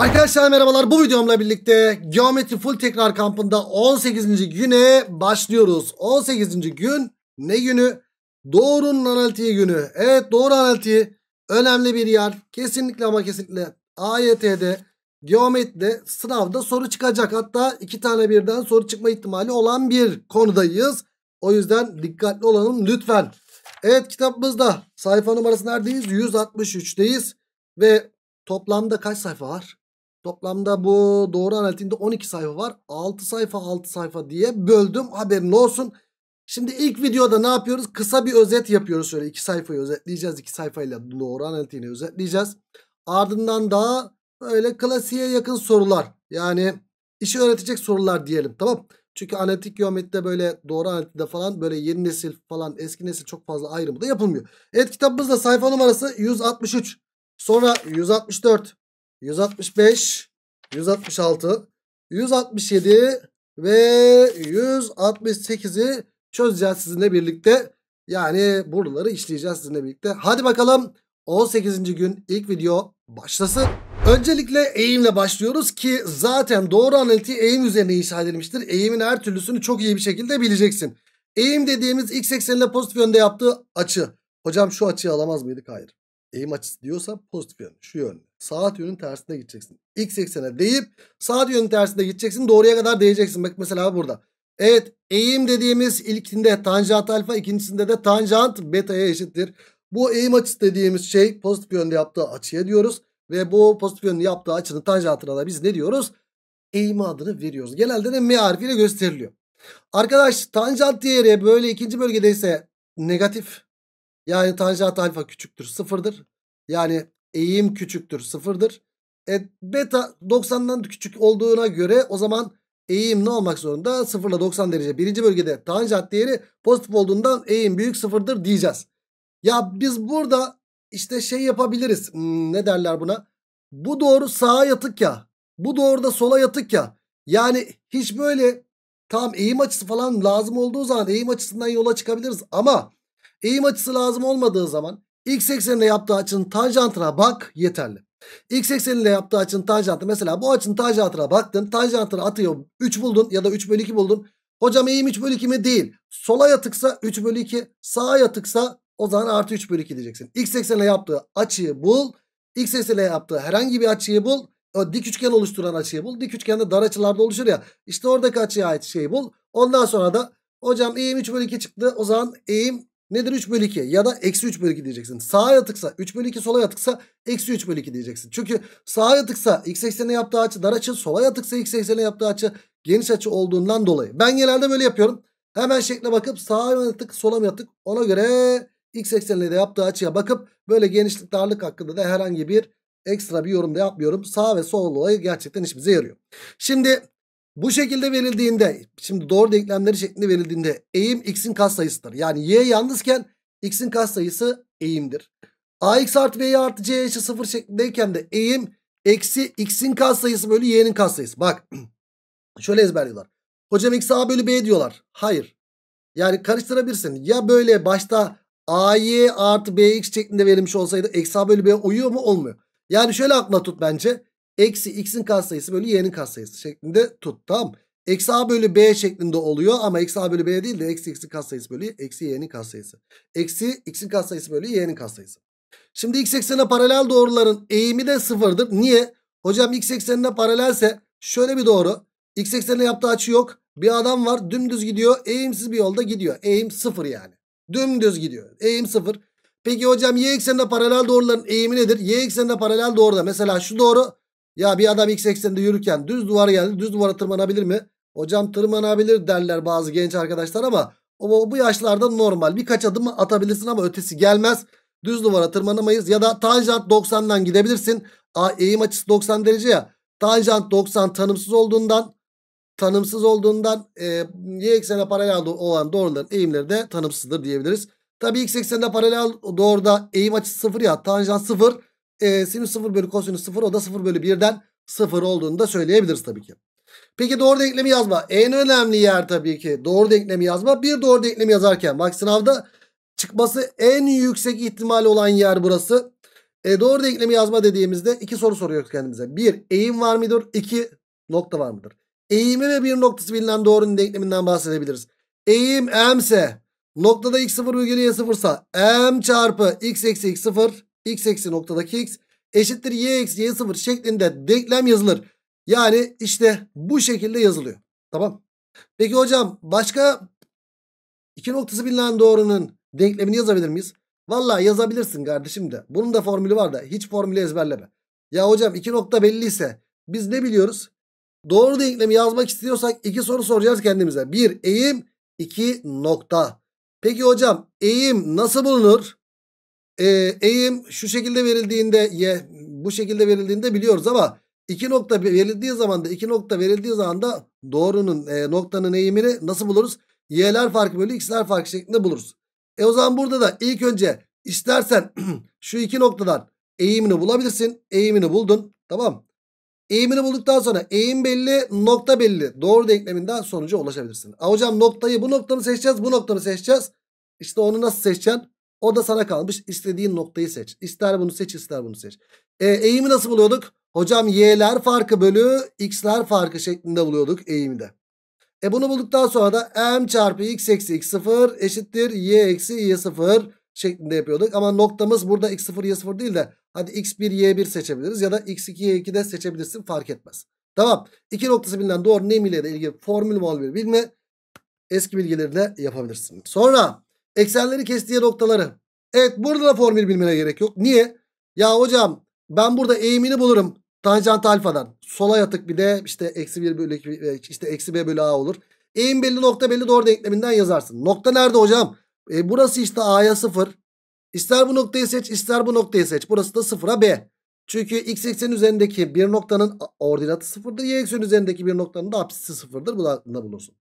Arkadaşlar merhabalar bu videomla birlikte geometri full tekrar kampında 18. güne başlıyoruz. 18. gün ne günü? Doğrunun analitiği günü. Evet doğru analitiği önemli bir yer. Kesinlikle ama kesinlikle AYT'de geometride sınavda soru çıkacak. Hatta iki tane birden soru çıkma ihtimali olan bir konudayız. O yüzden dikkatli olalım lütfen. Evet kitabımızda sayfa numarası neredeyiz? 163'teyiz ve toplamda kaç sayfa var? Toplamda bu doğru analitinde 12 sayfa var. 6 sayfa 6 sayfa diye böldüm. Haberin olsun. Şimdi ilk videoda ne yapıyoruz? Kısa bir özet yapıyoruz şöyle. 2 sayfayı özetleyeceğiz. 2 sayfayla doğru analitiğini özetleyeceğiz. Ardından daha böyle klasiğe yakın sorular. Yani işi öğretecek sorular diyelim tamam Çünkü analitik geometride böyle doğru analitide falan böyle yeni nesil falan eski nesil çok fazla ayrımı da yapılmıyor. Evet kitabımızda sayfa numarası 163. Sonra 164. 165, 166, 167 ve 168'i çözeceğiz sizinle birlikte. Yani buraları işleyeceğiz sizinle birlikte. Hadi bakalım 18. gün ilk video başlasın. Öncelikle eğimle başlıyoruz ki zaten doğru analitiği eğim üzerine inşa edilmiştir. Eğimin her türlüsünü çok iyi bir şekilde bileceksin. Eğim dediğimiz x ekseniyle pozitif yönde yaptığı açı. Hocam şu açıyı alamaz mıydık? Hayır. Eğim açısı diyorsa pozitif yönde şu yönde saat yönün tersine gideceksin. X eksene değip saat yönün tersine gideceksin. Doğruya kadar değeceksin. Bak mesela burada. Evet eğim dediğimiz ilkinde tanjant alfa ikincisinde de tanjant beta'ya eşittir. Bu eğim açısı dediğimiz şey pozitif yönde yaptığı açıya diyoruz. Ve bu pozitif yönde yaptığı açının tanjantına da biz ne diyoruz? Eğim adını veriyoruz. Genelde de M harfiyle gösteriliyor. Arkadaş tanjant değeri böyle ikinci bölgede ise negatif. Yani tanjant alfa küçüktür sıfırdır. Yani eğim küçüktür sıfırdır. E, beta 90'dan küçük olduğuna göre o zaman eğim ne olmak zorunda? 0 ile 90 derece. Birinci bölgede tanjant değeri pozitif olduğundan eğim büyük sıfırdır diyeceğiz. Ya biz burada işte şey yapabiliriz. Hmm, ne derler buna? Bu doğru sağa yatık ya. Bu doğru da sola yatık ya. Yani hiç böyle tam eğim açısı falan lazım olduğu zaman eğim açısından yola çıkabiliriz. Ama eğim açısı lazım olmadığı zaman X eksenine yaptığı açının tanjantına bak yeterli. X ekseniyle yaptığı açının tanjantı mesela bu açının tanjantına baktın. Tanjantını atıyor 3 buldun ya da 3 bölü 2 buldun. Hocam eğim 3 bölü 2 mi? Değil. Sola yatıksa 3 bölü 2 sağa yatıksa o zaman artı 3 bölü 2 diyeceksin. X eksenine yaptığı açıyı bul. X eksenine yaptığı herhangi bir açıyı bul. O dik üçgen oluşturan açıyı bul. Dik üçgende dar açılarda oluşur ya. İşte oradaki açıya ait şeyi bul. Ondan sonra da hocam eğim 3 bölü 2 çıktı. O zaman eğim Nedir 3 bölü 2 ya da eksi 3 bölü 2 diyeceksin. Sağa yatıksa 3 bölü 2 sola yatıksa eksi 3 bölü 2 diyeceksin. Çünkü sağa yatıksa x eksene yaptığı açı dar açı sola yatıksa x eksene yaptığı açı geniş açı olduğundan dolayı. Ben genelde böyle yapıyorum. Hemen şekle bakıp sağa mı yatık sola mı yatık ona göre x eksenine de yaptığı açıya bakıp böyle genişlik darlık hakkında da herhangi bir ekstra bir yorum da yapmıyorum. Sağ ve sol olayı gerçekten işimize yarıyor. Şimdi bu şekilde verildiğinde şimdi doğru denklemleri şeklinde verildiğinde eğim x'in katsayısıdır. Yani y yalnızken x'in katsayısı eğimdir. ax artı b artı c eşit 0 şeklindeyken de eğim eksi x'in katsayısı bölü y'nin katsayısı. Bak şöyle ezberliyorlar. Hocam x a bölü b diyorlar. Hayır. Yani karıştırabilirsin. Ya böyle başta ay artı bx şeklinde verilmiş olsaydı eksi a bölü b uyuyor mu? Olmuyor. Yani şöyle aklına tut bence. Eksi x'in katsayısı bölü y'nin katsayısı şeklinde tut. Tamam Eksi a bölü b şeklinde oluyor ama eksi a bölü b değil de eksi x'in katsayısı bölü eksi y'nin katsayısı. Eksi x'in katsayısı bölü y'nin katsayısı. Şimdi x eksenine paralel doğruların eğimi de sıfırdır. Niye? Hocam x eksenine paralelse şöyle bir doğru. X eksenine yaptığı açı yok. Bir adam var dümdüz gidiyor. Eğimsiz bir yolda gidiyor. Eğim sıfır yani. Dümdüz gidiyor. Eğim sıfır. Peki hocam y eksenine paralel doğruların eğimi nedir? Y eksenine paralel doğruda mesela şu doğru ya bir adam x ekseninde yürürken düz duvara geldi. Düz duvara tırmanabilir mi? Hocam tırmanabilir derler bazı genç arkadaşlar ama o, bu yaşlarda normal. Birkaç adım atabilirsin ama ötesi gelmez. Düz duvara tırmanamayız. Ya da tanjant 90'dan gidebilirsin. A, eğim açısı 90 derece ya. Tanjant 90 tanımsız olduğundan tanımsız olduğundan e, y eksene paralel olan doğruların eğimleri de tanımsızdır diyebiliriz. Tabii x ekseninde paralel doğruda eğim açısı 0 ya tanjant 0 e, ee, sinüs 0 bölü kosinüs 0 o da 0 bölü 1'den 0 olduğunu da söyleyebiliriz tabii ki. Peki doğru denklemi yazma. En önemli yer tabii ki doğru denklemi yazma. Bir doğru denklemi yazarken bak sınavda çıkması en yüksek ihtimali olan yer burası. E, doğru denklemi yazma dediğimizde iki soru soruyoruz kendimize. Bir eğim var mıdır? İki nokta var mıdır? Eğimi ve bir noktası bilinen doğrunun denkleminden bahsedebiliriz. Eğim m ise noktada x0 bölü y0 ise m çarpı x eksi x0 x eksi noktadaki x eşittir y eksi y sıfır şeklinde denklem yazılır. Yani işte bu şekilde yazılıyor. Tamam. Peki hocam başka iki noktası bilinen doğrunun denklemini yazabilir miyiz? Valla yazabilirsin kardeşim de. Bunun da formülü var da hiç formülü ezberleme. Ya hocam iki nokta belliyse biz ne biliyoruz? Doğru denklemi yazmak istiyorsak iki soru soracağız kendimize. Bir eğim, iki nokta. Peki hocam eğim nasıl bulunur? Ee, eğim şu şekilde verildiğinde y bu şekilde verildiğinde biliyoruz ama iki nokta verildiği zaman da iki nokta verildiği zaman da doğrunun e, noktanın eğimini nasıl buluruz? Y'ler farkı bölü x'ler farkı şeklinde buluruz. E o zaman burada da ilk önce istersen şu iki noktadan eğimini bulabilirsin. Eğimini buldun. Tamam. Eğimini bulduktan sonra eğim belli, nokta belli. Doğru denkleminden sonuca ulaşabilirsin. A hocam noktayı bu noktanı seçeceğiz, bu noktanı seçeceğiz. İşte onu nasıl seçeceksin? O da sana kalmış. İstediğin noktayı seç. İster bunu seç ister bunu seç. E, eğimi nasıl buluyorduk? Hocam y'ler farkı bölü x'ler farkı şeklinde buluyorduk eğimi de. E bunu bulduktan sonra da m çarpı x eksi x sıfır eşittir y eksi y sıfır şeklinde yapıyorduk. Ama noktamız burada x0 y0 değil de hadi x1 y1 seçebiliriz ya da x2 y2 de seçebilirsin fark etmez. Tamam. İki noktası bilinen doğru nem ile ilgili formül mal bir bilme eski bilgilerine yapabilirsin. Sonra Eksenleri kestiği noktaları. Evet burada da formül bilmene gerek yok. Niye? Ya hocam ben burada eğimini bulurum. Tanjant alfadan. Sola yatık bir de işte eksi 1 bölü e, işte eksi b bölü a olur. Eğim belli nokta belli doğru denkleminden yazarsın. Nokta nerede hocam? E, burası işte a'ya 0. İster bu noktayı seç ister bu noktayı seç. Burası da 0'a b. Çünkü x eksen üzerindeki bir noktanın ordinatı 0'dır. Y eksen üzerindeki bir noktanın da apsisi 0'dır. Bunu da bulunsun.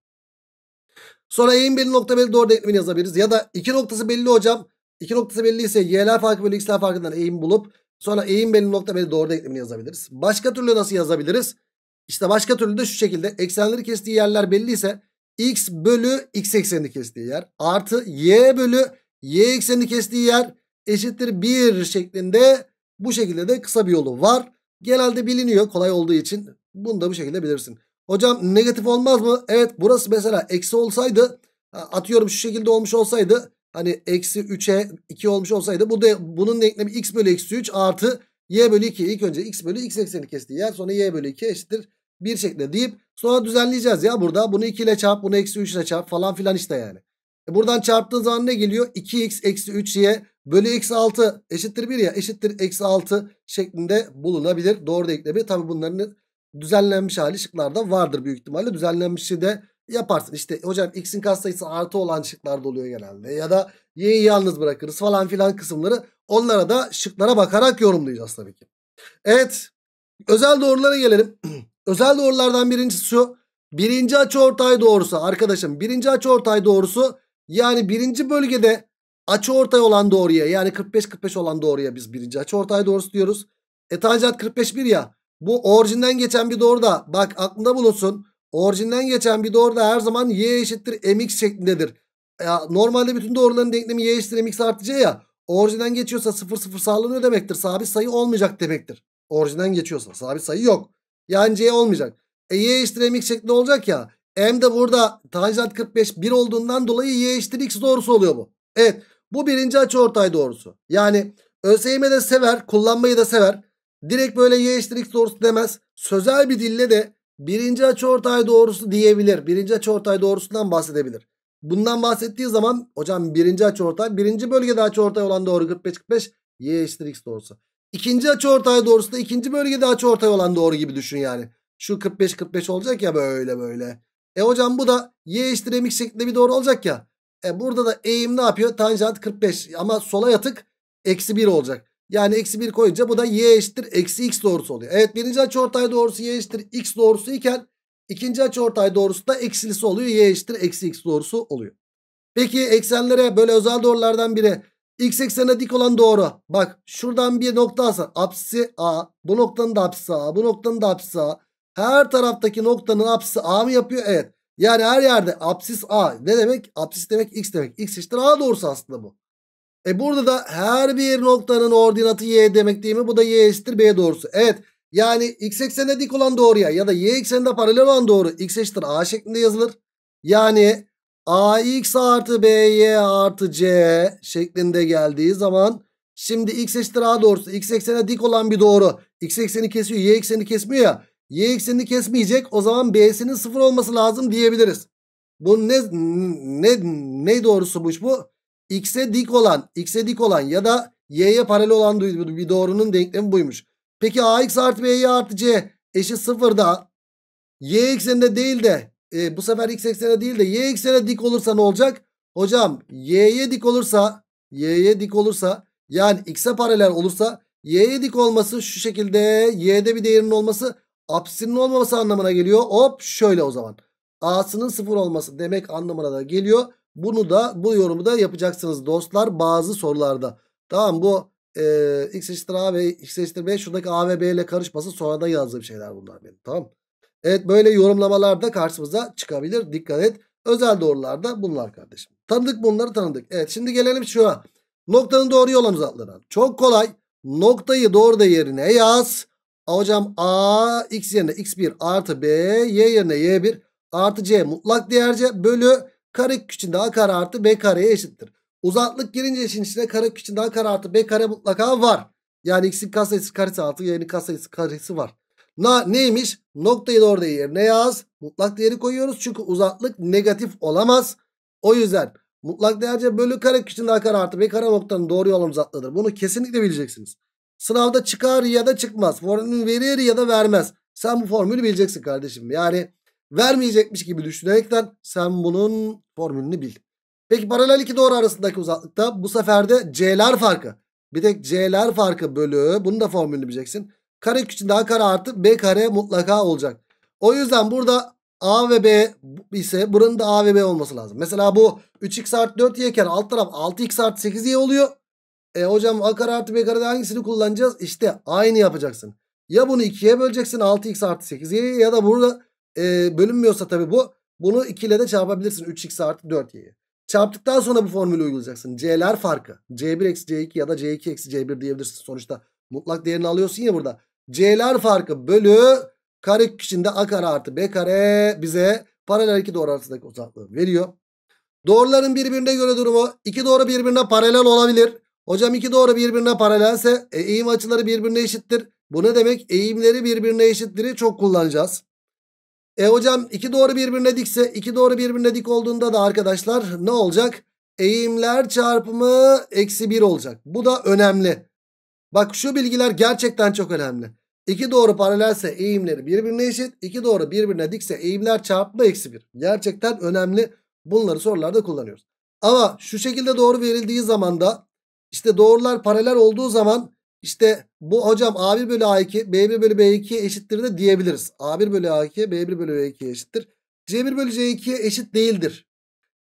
Sonra y'in belli nokta belli doğru denklemini yazabiliriz. Ya da iki noktası belli hocam. İki noktası belli ise y'ler farkı bölü x'ler farkından eğim bulup sonra eğim belli nokta belli doğru denklemini yazabiliriz. Başka türlü nasıl yazabiliriz? İşte başka türlü de şu şekilde eksenleri kestiği yerler belli ise x bölü x eksenini kestiği yer artı y bölü y eksenini kestiği yer eşittir 1 şeklinde bu şekilde de kısa bir yolu var. Genelde biliniyor kolay olduğu için bunu da bu şekilde bilirsin. Hocam negatif olmaz mı? Evet burası mesela eksi olsaydı atıyorum şu şekilde olmuş olsaydı hani eksi 3'e 2 olmuş olsaydı bu da bunun denklemi x bölü eksi 3 artı y bölü 2 ilk önce x bölü x ekseni kestiği yer sonra y bölü 2 eşittir bir şekilde deyip sonra düzenleyeceğiz ya burada bunu 2 ile çarp bunu eksi 3 ile çarp falan filan işte yani. E buradan çarptığın zaman ne geliyor? 2x eksi 3y bölü eksi 6 eşittir 1 ya eşittir eksi 6 şeklinde bulunabilir. Doğru denklemi tabi bunların düzenlenmiş hali şıklarda vardır büyük ihtimalle. Düzenlenmişi de yaparsın. İşte hocam x'in katsayısı artı olan şıklarda oluyor genelde. Ya da y'yi yalnız bırakırız falan filan kısımları. Onlara da şıklara bakarak yorumlayacağız tabii ki. Evet. Özel doğrulara gelelim. özel doğrulardan birincisi şu. Birinci açıortay doğrusu arkadaşım. Birinci açıortay doğrusu yani birinci bölgede açıortay olan doğruya yani 45-45 olan doğruya biz birinci açıortay doğrusu diyoruz. E tanjant 45 1 ya. Bu orijinden geçen bir doğru da bak aklında bulunsun. Orijinden geçen bir doğru da her zaman y eşittir mx şeklindedir. Ya, normalde bütün doğruların denklemi y eşittir mx artı c ya. Orijinden geçiyorsa 0 0 sağlanıyor demektir. Sabit sayı olmayacak demektir. Orijinden geçiyorsa sabit sayı yok. Yani c olmayacak. E y eşittir mx şeklinde olacak ya. M de burada tanjant 45 1 olduğundan dolayı y eşittir x doğrusu oluyor bu. Evet bu birinci açı ortay doğrusu. Yani ÖSYM sever kullanmayı da sever. Direkt böyle y eşittir x doğrusu demez. Sözel bir dille de birinci açıortay doğrusu diyebilir. Birinci açıortay doğrusundan bahsedebilir. Bundan bahsettiği zaman hocam birinci açıortay birinci bölgede açıortay olan doğru 45 45 y eşittir x doğrusu. İkinci açıortay doğrusu da ikinci bölgede açıortay olan doğru gibi düşün yani. Şu 45 45 olacak ya böyle böyle. E hocam bu da y eşittir mx şeklinde bir doğru olacak ya. E burada da eğim ne yapıyor? Tanjant 45 ama sola yatık eksi 1 olacak. Yani eksi 1 koyunca bu da y eşittir eksi x doğrusu oluyor. Evet birinci açıortay doğrusu y eşittir x doğrusu iken ikinci açıortay doğrusu da eksilisi oluyor. Y eşittir eksi x doğrusu oluyor. Peki eksenlere böyle özel doğrulardan biri x eksenine dik olan doğru. Bak şuradan bir nokta alsan apsisi a bu noktanın da apsisi a bu noktanın da apsisi a. Her taraftaki noktanın apsisi a mı yapıyor? Evet. Yani her yerde apsis a ne demek? Apsis demek x demek. X eşittir a doğrusu aslında bu. E burada da her bir noktanın ordinatı y demek değil mi? Bu da y eşittir b doğrusu. Evet. Yani x eksenine dik olan doğruya ya da y eksenine paralel olan doğru x eşittir a şeklinde yazılır. Yani ax artı by artı c şeklinde geldiği zaman şimdi x eşittir a doğrusu x eksene dik olan bir doğru. x ekseni kesiyor y ekseni kesmiyor ya. y eksenini kesmeyecek o zaman b'sinin sıfır olması lazım diyebiliriz. Bu ne, ne, ne doğrusu bu? x'e dik olan, x'e dik olan ya da y'ye paralel olan bir doğrunun denklemi buymuş. Peki ax artı b'ye artı c eşit sıfırda y ekseninde değil de e, bu sefer x eksenine değil de y eksenine dik olursa ne olacak? Hocam y'ye dik olursa y'ye dik olursa yani x'e paralel olursa y'ye dik olması şu şekilde y'de bir değerinin olması apsisinin olmaması anlamına geliyor. Hop şöyle o zaman. A'sının sıfır olması demek anlamına da geliyor. Bunu da bu yorumu da yapacaksınız dostlar bazı sorularda. Tamam bu e, x eşittir a ve x eşittir b şuradaki a ve b ile karışması sonradan yazdığım şeyler bunlar benim tamam Evet böyle yorumlamalar da karşımıza çıkabilir dikkat et. Özel doğrularda bunlar kardeşim. Tanıdık bunları tanıdık. Evet şimdi gelelim şuna. Noktanın doğru yol uzatlarına. Çok kolay. Noktayı doğru da yerine yaz. hocam a x yerine x1 artı b y yerine y1 artı c mutlak değerce bölü Kare içinde a kare artı b kareye eşittir. Uzaklık girince işin içine kare içinde a kare artı b kare mutlaka var. Yani x'in katsayısı karesi artı y'nin katsayısı karesi var. Na, neymiş? Noktayı da orada yerine yaz. Mutlak değeri koyuyoruz. Çünkü uzaklık negatif olamaz. O yüzden mutlak değerce bölü kare içinde a kare artı b kare noktanın doğru yolun uzaklıdır. Bunu kesinlikle bileceksiniz. Sınavda çıkar ya da çıkmaz. Formül verir ya da vermez. Sen bu formülü bileceksin kardeşim. Yani vermeyecekmiş gibi düşünerekten sen bunun formülünü bil. Peki paralel iki doğru arasındaki uzaklıkta bu sefer de C'ler farkı. Bir tek C'ler farkı bölü bunu da formülünü bileceksin. Kare için daha kare artı B kare mutlaka olacak. O yüzden burada A ve B ise buranın da A ve B olması lazım. Mesela bu 3x artı 4y iken alt taraf 6x artı 8y oluyor. E hocam A kare artı B karede hangisini kullanacağız? İşte aynı yapacaksın. Ya bunu 2'ye böleceksin 6x artı 8y ya da burada e, bölünmüyorsa tabii bu bunu 2 ile de çarpabilirsin. 3x artı 4y'yi. Çarptıktan sonra bu formülü uygulayacaksın. C'ler farkı. C1 eksi C2 ya da C2 eksi C1 diyebilirsin. Sonuçta mutlak değerini alıyorsun ya burada. C'ler farkı bölü kare içinde A kare artı B kare bize paralel iki doğru arasındaki uzaklığı veriyor. Doğruların birbirine göre durumu iki doğru birbirine paralel olabilir. Hocam iki doğru birbirine paralelse e, eğim açıları birbirine eşittir. Bu ne demek? Eğimleri birbirine eşittiri çok kullanacağız. E hocam iki doğru birbirine dikse iki doğru birbirine dik olduğunda da arkadaşlar ne olacak? Eğimler çarpımı eksi bir olacak. Bu da önemli. Bak şu bilgiler gerçekten çok önemli. İki doğru paralelse eğimleri birbirine eşit. iki doğru birbirine dikse eğimler çarpma eksi bir. Gerçekten önemli. Bunları sorularda kullanıyoruz. Ama şu şekilde doğru verildiği zaman da işte doğrular paralel olduğu zaman işte bu hocam A1 bölü A2 B1 bölü B2 eşittir de diyebiliriz. A1 bölü A2 B1 bölü B2 eşittir. C1 bölü C2 eşit değildir.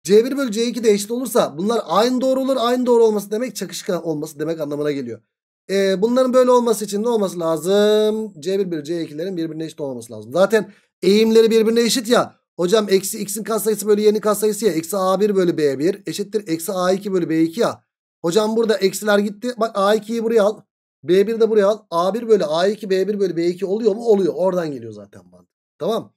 C1 bölü C2 de eşit olursa bunlar aynı doğru olur. Aynı doğru olması demek çakışkan olması demek anlamına geliyor. Ee, bunların böyle olması için ne olması lazım? C1 bölü C2'lerin birbirine eşit olması lazım. Zaten eğimleri birbirine eşit ya. Hocam eksi x'in katsayısı bölü y'nin katsayısı ya. Eksi a1 bölü b1 eşittir. Eksi a2 bölü b2 ya. Hocam burada eksiler gitti. Bak a2'yi buraya al. B1 de buraya al. A1 bölü A2 B1 bölü B2 oluyor mu? Oluyor. Oradan geliyor zaten mantık. Tamam.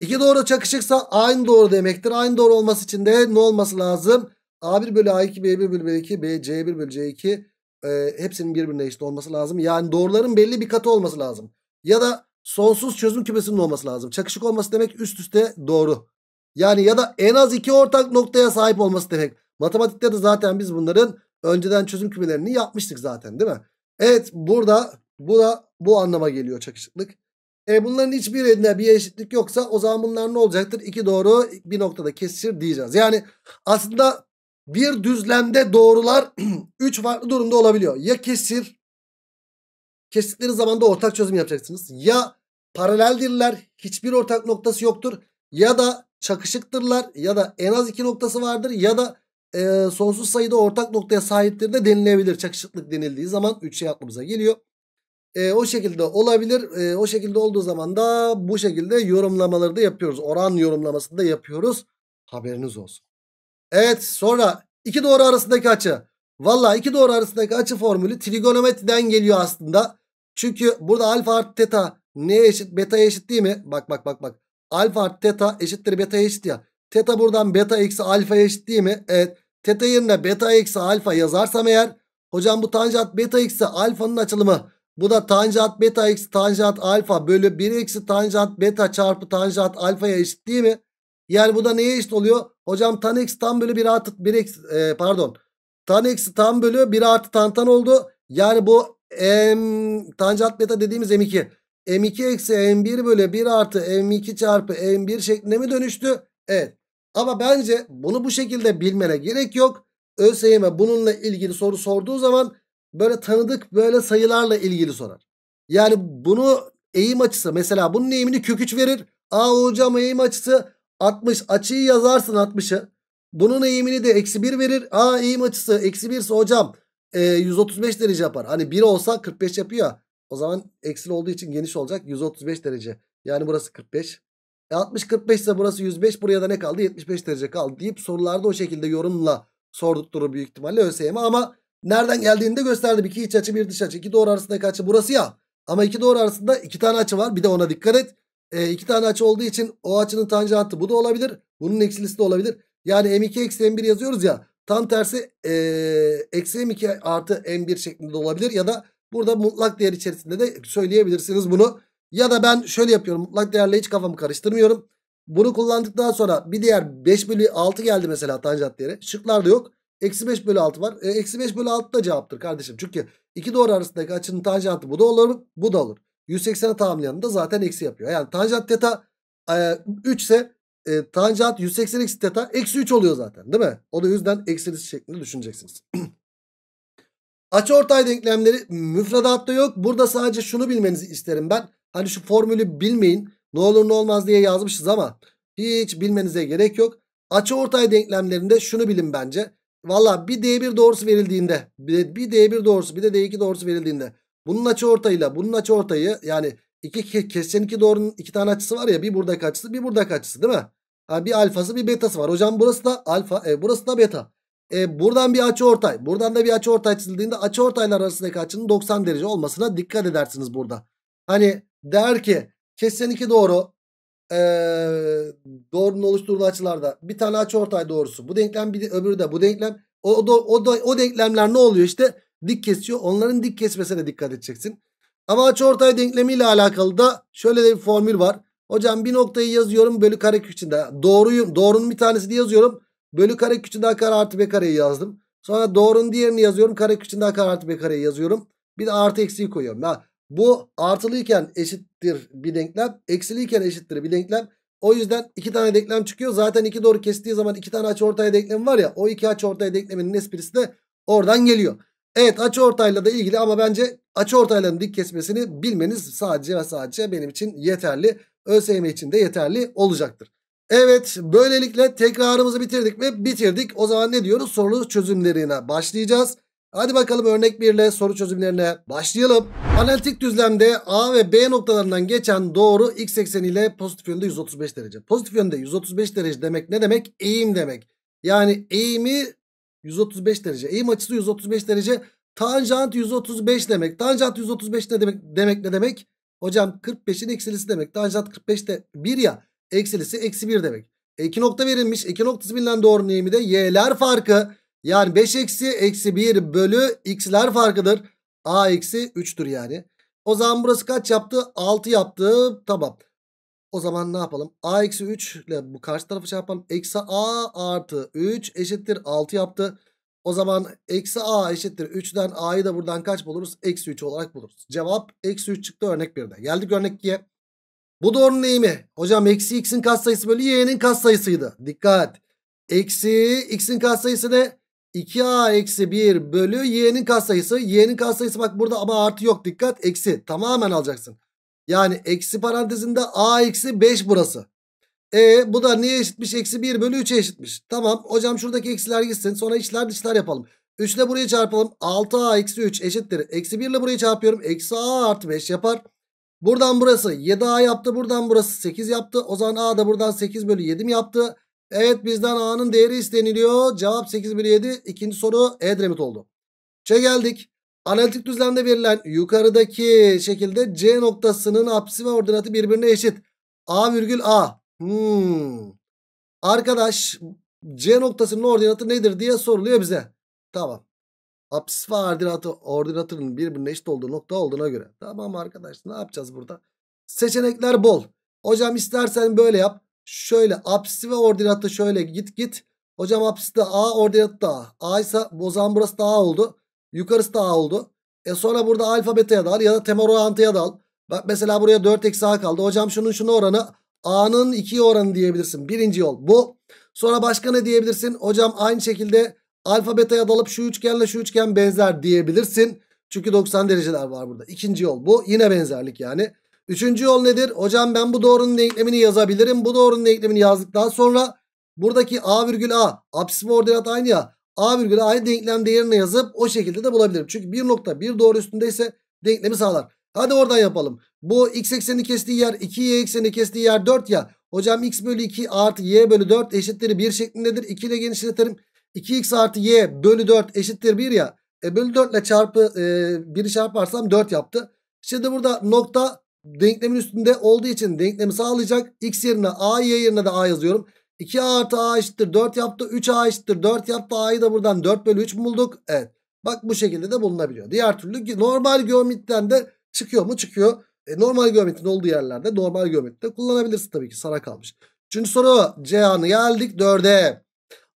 İki doğru çakışıksa aynı doğru demektir. Aynı doğru olması için de ne olması lazım? A1 bölü A2 B1 bölü B2 B, C1 bölü C2 e, hepsinin birbirine eşit olması lazım. Yani doğruların belli bir katı olması lazım. Ya da sonsuz çözüm kümesinin olması lazım. Çakışık olması demek üst üste doğru. Yani ya da en az iki ortak noktaya sahip olması demek. Matematikte de zaten biz bunların önceden çözüm kümelerini yapmıştık zaten değil mi? Evet burada bu da bu anlama geliyor çakışıklık. E bunların hiçbirinde bir eşitlik yoksa o zaman bunlar ne olacaktır? İki doğru bir noktada kesişir diyeceğiz. Yani aslında bir düzlemde doğrular üç farklı durumda olabiliyor. Ya kesir kestikleri zaman da ortak çözüm yapacaksınız. Ya paraleldirler hiçbir ortak noktası yoktur. Ya da çakışıktırlar ya da en az iki noktası vardır ya da e, sonsuz sayıda ortak noktaya sahiptir de denilebilir. Çakışıklık denildiği zaman 3 şey aklımıza geliyor. E, o şekilde olabilir. E, o şekilde olduğu zaman da bu şekilde yorumlamaları da yapıyoruz. Oran yorumlamasını da yapıyoruz. Haberiniz olsun. Evet sonra iki doğru arasındaki açı. Valla iki doğru arasındaki açı formülü trigonometriden geliyor aslında. Çünkü burada alfa artı teta neye eşit? Beta'ya eşit değil mi? Bak bak bak bak. Alfa artı teta eşittir beta'ya eşit ya. Teta buradan beta eksi alfa eşit değil mi? Evet. Teta yerine beta eksi alfa yazarsam eğer. Hocam bu tanjant beta eksi alfanın açılımı. Bu da tanjant beta eksi tanjant alfa bölü 1 eksi tanjant beta çarpı tanjant alfaya eşit değil mi? Yani bu da neye eşit oluyor? Hocam tan eksi tan bölü 1 artı 1 eksi e, pardon. Tan eksi tan bölü 1 artı tan tan oldu. Yani bu m tanjant beta dediğimiz m2. m2 eksi m1 bölü 1 artı m2 çarpı m1 şeklinde mi dönüştü? Evet. Ama bence bunu bu şekilde bilmene gerek yok. ÖSYM bununla ilgili soru sorduğu zaman böyle tanıdık böyle sayılarla ilgili sorar. Yani bunu eğim açısı mesela bunun eğimini kök 3 verir. Aa hocam eğim açısı 60 açıyı yazarsın 60'ı. Bunun eğimini de eksi 1 verir. Aa eğim açısı eksi 1 ise hocam e, 135 derece yapar. Hani 1 olsa 45 yapıyor. O zaman eksil olduğu için geniş olacak 135 derece. Yani burası 45. E 60-45 ise burası 105 buraya da ne kaldı? 75 derece kaldı deyip sorularda o şekilde yorumla sordukları büyük ihtimalle ÖSYM ama nereden geldiğini de gösterdim. İki iç açı bir dış açı. iki doğru arasındaki açı burası ya. Ama iki doğru arasında iki tane açı var. Bir de ona dikkat et. E, iki tane açı olduğu için o açının tanjantı bu da olabilir. Bunun eksilisi de olabilir. Yani M2 eksi M1 yazıyoruz ya. Tam tersi e, eksi M2 artı M1 şeklinde de olabilir. Ya da burada mutlak değer içerisinde de söyleyebilirsiniz bunu. Ya da ben şöyle yapıyorum. Mutlak değerle hiç kafamı karıştırmıyorum. Bunu kullandıktan sonra bir diğer 5 bölü 6 geldi mesela tanjant değeri. Şıklarda yok. Eksi 5 bölü 6 var. E, eksi 5 bölü 6 da cevaptır kardeşim. Çünkü iki doğru arasındaki açının tanjantı bu da olur. Bu da olur. 180'e tamamlayanı da zaten eksi yapıyor. Yani tanjant teta e, 3 ise e, tanjant 180 eksi teta eksi 3 oluyor zaten değil mi? O da yüzden eksilisi şeklinde düşüneceksiniz. Açı ortay denklemleri müfredatta yok. Burada sadece şunu bilmenizi isterim ben. Hani şu formülü bilmeyin. Ne olur ne olmaz diye yazmışız ama hiç bilmenize gerek yok. Açı ortay denklemlerinde şunu bilin bence. Valla bir D1 doğrusu verildiğinde bir D1 doğrusu bir de D2 doğrusu verildiğinde bunun açı ortayıyla bunun açı ortayı yani iki kesişen iki doğrunun iki tane açısı var ya bir buradaki açısı bir buradaki açısı değil mi? Yani bir alfası bir betası var. Hocam burası da alfa e, burası da beta. E, buradan bir açı ortay buradan da bir açı ortay çizildiğinde açı ortaylar arasındaki açının 90 derece olmasına dikkat edersiniz burada. Hani der ki kesen iki doğru ee, doğrunun oluşturduğu açılarda bir tane açı ortay doğrusu. Bu denklem bir de, öbürü de bu denklem. O, o, o, o, o denklemler ne oluyor işte? Dik kesiyor. Onların dik kesmesine dikkat edeceksin. Ama açı ortay denklemiyle alakalı da şöyle de bir formül var. Hocam bir noktayı yazıyorum bölü kare içinde. Doğruyu, doğrunun bir tanesini yazıyorum. Bölü kare içinde kare artı b kareyi yazdım. Sonra doğrunun diğerini yazıyorum. Kare içinde kare artı b kareyi yazıyorum. Bir de artı eksiği koyuyorum. Ya, bu artılıyken eşittir bir denklem. Eksiliyken eşittir bir denklem. O yüzden iki tane denklem çıkıyor. Zaten iki doğru kestiği zaman iki tane açı ortaya denklemi var ya. O iki açı ortaya denkleminin esprisi de oradan geliyor. Evet açı ortayla da ilgili ama bence açı ortayların dik kesmesini bilmeniz sadece ve sadece benim için yeterli. ÖSYM için de yeterli olacaktır. Evet böylelikle tekrarımızı bitirdik mi? Bitirdik. O zaman ne diyoruz? Soru çözümlerine başlayacağız. Hadi bakalım örnek 1 ile soru çözümlerine başlayalım. Analitik düzlemde A ve B noktalarından geçen doğru x ekseniyle pozitif yönde 135 derece. Pozitif yönde 135 derece demek ne demek? Eğim demek. Yani eğimi 135 derece. Eğim açısı 135 derece. Tanjant 135 demek. Tanjant 135 ne demek? Demek ne demek? Hocam 45'in eksilisi demek. Tanjant 45 de 1 ya. Eksilisi eksi 1 demek. E 2 nokta verilmiş. 2 e noktası bilinen doğru eğimi de y'ler farkı. Yani 5 eksi eksi 1 bölü x'ler farkıdır. A eksi 3'tür yani. O zaman burası kaç yaptı? 6 yaptı. Tamam. O zaman ne yapalım? A eksi 3 ile bu karşı tarafı çarpalım. Şey eksi A artı 3 eşittir 6 yaptı. O zaman eksi A eşittir 3'den A'yı da buradan kaç buluruz? Eksi 3 olarak buluruz. Cevap eksi 3 çıktı örnek 1'de. Geldik örnek 2'ye. Bu doğrunun eğimi. Hocam eksi x'in katsayısı bölü y'nin katsayısıydı. Dikkat. Eksi x'in katsayısı ne? 2a eksi 1 bölü y'nin katsayısı. Y'nin katsayısı bak burada ama artı yok dikkat eksi tamamen alacaksın. Yani eksi parantezinde a eksi 5 burası. E bu da neye eşitmiş? Eksi 1 bölü 3'e eşitmiş. Tamam hocam şuradaki eksiler gitsin sonra içler dışlar yapalım. 3 ile buraya çarpalım. 6a eksi 3 eşittir. Eksi 1 ile buraya çarpıyorum. Eksi a artı 5 yapar. Buradan burası 7a yaptı. Buradan burası 8 yaptı. O zaman a da buradan 8 bölü 7 mi yaptı? Evet bizden A'nın değeri isteniliyor. Cevap 8 bölü 7. İkinci soru Edremit oldu. Çe geldik. Analitik düzlemde verilen yukarıdaki şekilde C noktasının apsisi ve ordinatı birbirine eşit. A virgül A. Hmm. Arkadaş C noktasının ordinatı nedir diye soruluyor bize. Tamam. Apsis ve ordinatı, ordinatının birbirine eşit olduğu nokta olduğuna göre. Tamam arkadaş ne yapacağız burada? Seçenekler bol. Hocam istersen böyle yap. Şöyle apsisi ve ordinatı şöyle git git. Hocam apsisi de A ordinatı da A. A ise o zaman burası da A oldu. Yukarısı da A oldu. E sonra burada alfa beta'ya da al ya da temel orantıya da al. Bak mesela buraya 4 eksi A kaldı. Hocam şunun şunu oranı A'nın 2 oranı diyebilirsin. Birinci yol bu. Sonra başka ne diyebilirsin? Hocam aynı şekilde alfa beta'ya dalıp şu üçgenle şu üçgen benzer diyebilirsin. Çünkü 90 dereceler var burada. İkinci yol bu. Yine benzerlik yani. Üçüncü yol nedir? Hocam ben bu doğrunun denklemini yazabilirim. Bu doğrunun denklemini yazdıktan sonra buradaki a virgül a apsis ve ordinat aynı ya. a virgül a'yı denklem değerine yazıp o şekilde de bulabilirim. Çünkü bir nokta bir doğru üstündeyse denklemi sağlar. Hadi oradan yapalım. Bu x eksenini kestiği yer 2 y eksenini kestiği yer 4 ya. Hocam x bölü 2 artı y bölü 4 eşittir 1 şeklindedir. 2 ile genişletelim. 2x artı y bölü 4 eşittir 1 ya. E bölü 4 ile çarpı e, 1'i çarparsam 4 yaptı. Şimdi burada nokta denklemin üstünde olduğu için denklemi sağlayacak. X yerine A, Y yerine de A yazıyorum. 2A artı A eşittir 4 yaptı. 3A eşittir 4 yaptı. A'yı da buradan 4 bölü 3 bulduk? Evet. Bak bu şekilde de bulunabiliyor. Diğer türlü normal geometriden de çıkıyor mu? Çıkıyor. E, normal geometrinin olduğu yerlerde normal geometride kullanabilirsin tabii ki. Sana kalmış. Üçüncü soru Cihan'ı geldik 4'e.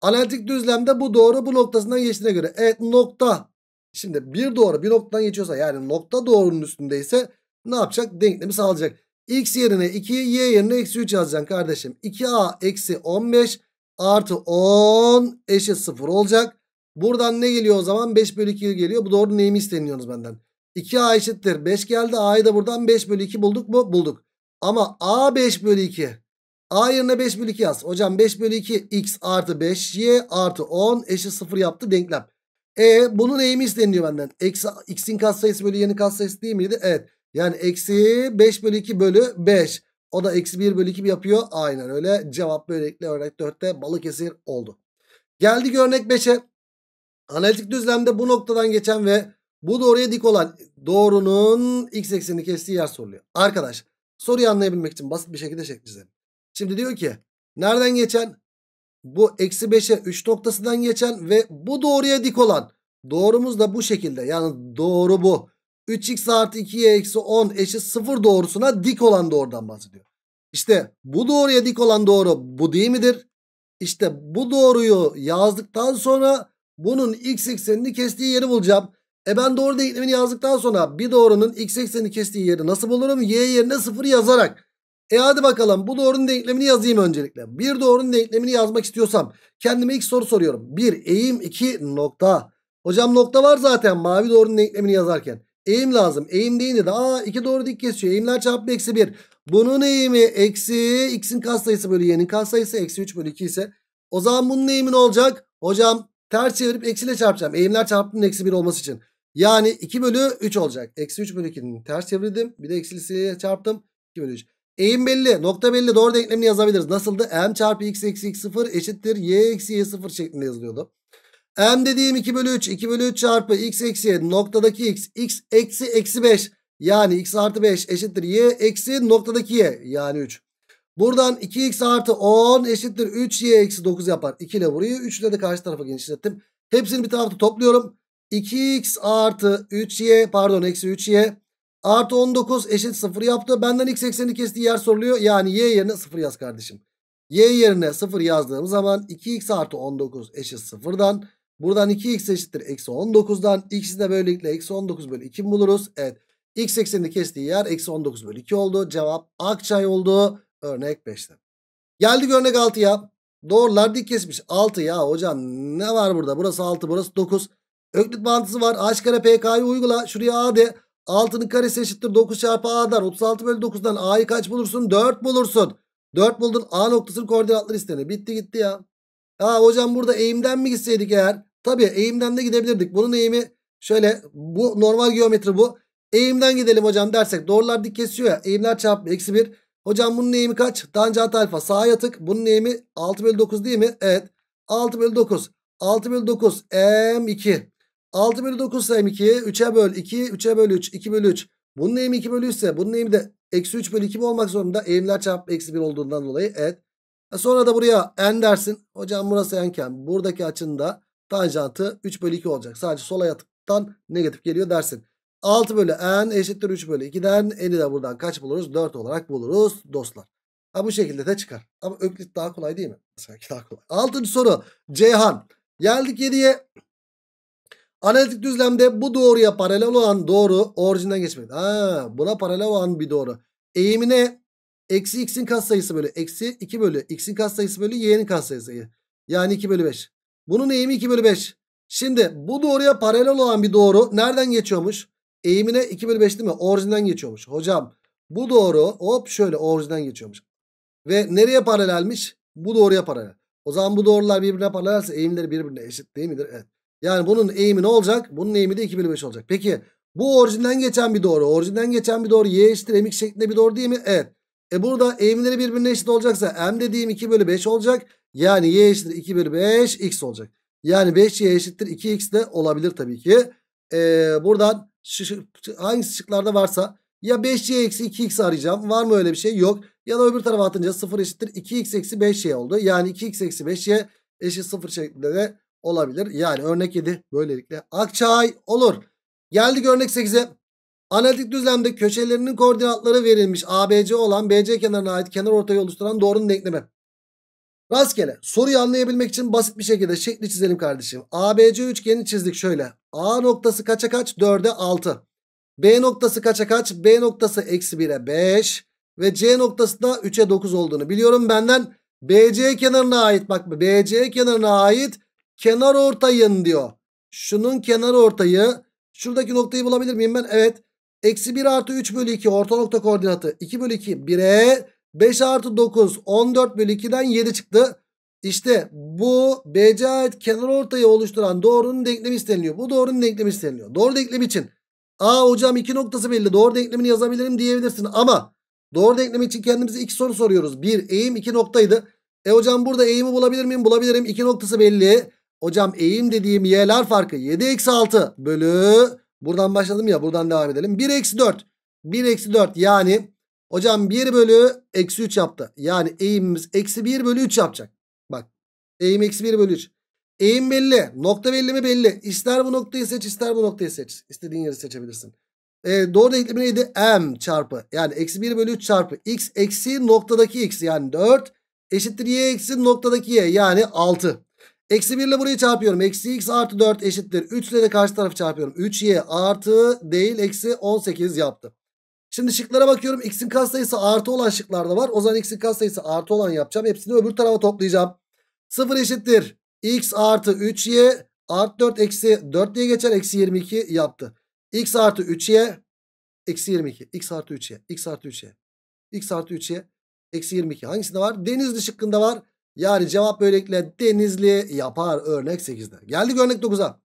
Analitik düzlemde bu doğru bu noktasından geçtiğine göre. Evet nokta. Şimdi bir doğru bir noktadan geçiyorsa yani nokta doğrunun üstündeyse ne yapacak? Denklemi sağlayacak. X yerine 2, Y yerine eksi 3 yazacaksın kardeşim. 2A eksi 15 artı 10 eşit 0 olacak. Buradan ne geliyor o zaman? 5 bölü 2 geliyor. Bu doğru neyimi isteniyorsunuz benden? 2A eşittir. 5 geldi. A'yı da buradan 5 bölü 2 bulduk mu? Bulduk. Ama A 5 bölü 2. A yerine 5 bölü 2 yaz. Hocam 5 bölü 2 x artı 5y artı 10 eşit 0 yaptı denklem. E bunun eğimi isteniyor benden. Eksi, x'in katsayısı bölü y'nin katsayısı değil miydi? Evet. Yani eksi 5 bölü 2 bölü 5. O da eksi 1 bölü 2 yapıyor. Aynen öyle. Cevap böylelikle örnek 4'te Balıkesir oldu. Geldik örnek 5'e. Analitik düzlemde bu noktadan geçen ve bu doğruya dik olan doğrunun x eksenini kestiği yer soruluyor. Arkadaş soruyu anlayabilmek için basit bir şekilde şekli Şimdi diyor ki nereden geçen? Bu eksi 5'e 3 noktasından geçen ve bu doğruya dik olan. Doğrumuz da bu şekilde. Yani doğru bu. 3x artı 2y eksi 10 eşit 0 doğrusuna dik olan doğrudan bahsediyor. İşte bu doğruya dik olan doğru bu değil midir? İşte bu doğruyu yazdıktan sonra bunun x eksenini kestiği yeri bulacağım. E ben doğru denklemini yazdıktan sonra bir doğrunun x eksenini kestiği yeri nasıl bulurum? Y yerine 0 yazarak. E hadi bakalım bu doğrunun denklemini yazayım öncelikle. Bir doğrunun denklemini yazmak istiyorsam kendime ilk soru soruyorum. 1 eğim 2 nokta. Hocam nokta var zaten mavi doğrunun denklemini yazarken. Eğim lazım. Eğim deyince de aa iki doğru dik kesiyor. Eğimler çarpı eksi 1. Bunun eğimi eksi x'in katsayısı bölü y'nin katsayısı eksi 3 bölü 2 ise o zaman bunun eğimi ne olacak? Hocam ters çevirip eksiyle çarpacağım. Eğimler çarpımının eksi 1 olması için. Yani 2 bölü 3 olacak. Eksi 3 bölü 2'nin ters çevirdim. Bir de eksilisiyle çarptım. 2 bölü 3. Eğim belli. Nokta belli. Doğru denklemini yazabiliriz. Nasıldı? M çarpı x eksi x sıfır eşittir y eksi y sıfır şeklinde yazılıyordu. M dediğim 2 bölü 3. 2 bölü 3 çarpı x eksi y noktadaki x. X eksi eksi 5. Yani x artı 5 eşittir y eksi noktadaki y. Yani 3. Buradan 2x artı 10 eşittir 3y eksi 9 yapar. 2 ile burayı 3 ile de karşı tarafa genişlettim. Hepsini bir tarafta topluyorum. 2x artı 3y pardon eksi 3y artı 19 eşit 0 yaptı. Benden x eksenini kestiği yer soruluyor. Yani y yerine 0 yaz kardeşim. y yerine 0 yazdığım zaman 2x artı 19 eşit 0'dan Buradan 2x eşittir. Eksi 19'dan x'i de böylelikle eksi 19 bölü 2 buluruz. Evet. X eksenini kestiği yer eksi 19 bölü 2 oldu. Cevap Akçay oldu. Örnek 5'te. Geldik örnek 6'ya. Doğrular dik kesmiş. 6 ya hocam ne var burada? Burası 6 burası 9. Öklit mantısı var. A kare PK'yı uygula. Şuraya A de. 6'nın karesi eşittir 9 çarpı A'dan. 36 bölü 9'dan A'yı kaç bulursun? 4 bulursun. 4 buldun. A noktasının koordinatları istene. Bitti gitti ya. Ha hocam burada eğimden mi gitseydik eğer? Tabii eğimden de gidebilirdik. Bunun eğimi şöyle bu normal geometri bu. Eğimden gidelim hocam dersek doğrular dik kesiyor ya. Eğimler çarpımı eksi 1. Hocam bunun eğimi kaç? Tanjant alfa sağa yatık. Bunun eğimi 6 bölü 9 değil mi? Evet. 6 bölü 9. 6 bölü 9 m2. 6 bölü 9 m2. 3'e böl 2. 3'e böl 3. 2 bölü 3. Bunun eğimi 2 bölü 3 ise bunun eğimi de eksi 3 bölü 2 mi olmak zorunda? Eğimler çarpımı eksi 1 olduğundan dolayı. Evet. E sonra da buraya n dersin. Hocam burası enken buradaki açında tanjantı 3 bölü 2 olacak. Sadece sola yatıktan negatif geliyor dersin. 6 bölü n eşittir 3 bölü 2'den n'i de buradan kaç buluruz? 4 olarak buluruz dostlar. Ha bu şekilde de çıkar. Ama öklit daha kolay değil mi? Sanki daha kolay. 6. soru Ceyhan. Geldik 7'ye. Analitik düzlemde bu doğruya paralel olan doğru orijinden geçmedi. Ha, buna paralel olan bir doğru. Eğimine eksi x'in katsayısı bölü eksi 2 bölü x'in katsayısı bölü y'nin katsayısı. Yani 2 bölü 5. Bunun eğimi 2 bölü 5. Şimdi bu doğruya paralel olan bir doğru nereden geçiyormuş? Eğimine 2 bölü 5 değil mi? Orijinden geçiyormuş. Hocam bu doğru hop şöyle orijinden geçiyormuş. Ve nereye paralelmiş? Bu doğruya paralel. O zaman bu doğrular birbirine paralelse eğimleri birbirine eşit değil midir? Evet. Yani bunun eğimi ne olacak? Bunun eğimi de 2 bölü 5 olacak. Peki bu orijinden geçen bir doğru. Orijinden geçen bir doğru y eşittir mx şeklinde bir doğru değil mi? Evet. E burada eğimleri birbirine eşit olacaksa m dediğim 2 bölü 5 olacak. Yani y eşittir 2 bölü 5 x olacak. Yani 5y eşittir 2x de olabilir tabii ki. Ee, buradan şu, hangi şıklarda varsa ya 5y eksi 2x arayacağım. Var mı öyle bir şey? Yok. Ya da öbür tarafa atınca 0 eşittir 2x eksi 5y oldu. Yani 2x eksi 5y eşit 0 şeklinde de olabilir. Yani örnek 7 böylelikle Akçay olur. Geldik örnek 8'e. Analitik düzlemde köşelerinin koordinatları verilmiş ABC olan BC kenarına ait kenar ortayı oluşturan doğrunun denklemi. Rastgele soruyu anlayabilmek için basit bir şekilde şekli çizelim kardeşim. ABC üçgeni çizdik şöyle. A noktası kaça kaç? 4'e 6. B noktası kaça kaç? B noktası eksi 1'e 5. Ve C noktası da 3'e 9 olduğunu biliyorum benden. BC kenarına ait bak BC kenarına ait kenar ortayın diyor. Şunun kenar ortayı. Şuradaki noktayı bulabilir miyim ben? Evet. Eksi 1 artı 3 bölü 2 orta nokta koordinatı 2 bölü 2 1'e 5 artı 9 14 bölü 2'den 7 çıktı. İşte bu BC ait kenar ortayı oluşturan doğrunun denklemi isteniliyor. Bu doğrunun denklemi isteniliyor. Doğru denklem için A hocam iki noktası belli doğru denklemini yazabilirim diyebilirsin ama doğru denklemi için kendimize iki soru soruyoruz. Bir eğim iki noktaydı. E hocam burada eğimi bulabilir miyim? Bulabilirim. İki noktası belli. Hocam eğim dediğim y'ler farkı 7 eksi 6 bölü Buradan başladım ya buradan devam edelim. 1 eksi 4. 1 eksi 4 yani hocam 1 bölü eksi 3 yaptı. Yani eğimimiz eksi 1 bölü 3 yapacak. Bak eğim eksi 1 bölü 3. Eğim belli. Nokta belli mi belli. İster bu noktayı seç ister bu noktayı seç. İstediğin yeri seçebilirsin. E, doğru denklemi neydi? M çarpı yani eksi 1 bölü 3 çarpı x eksi noktadaki x yani 4 eşittir y eksi noktadaki y yani 6. Eksi 1 ile burayı çarpıyorum. Eksi x artı 4 eşittir. 3 ile de karşı tarafı çarpıyorum. 3y artı değil eksi 18 yaptı. Şimdi şıklara bakıyorum. X'in katsayısı artı olan şıklarda var. O zaman X'in katsayısı artı olan yapacağım. Hepsini öbür tarafa toplayacağım. 0 eşittir. X artı 3y artı 4 eksi 4 diye geçer. Eksi 22 yaptı. X artı 3y eksi 22. X artı 3y. X artı 3y. X artı 3y. Eksi 22. Hangisinde var? Denizli şıkkında var. Yani cevap böylelikle Denizli yapar örnek 8'de. Geldik örnek 9'a.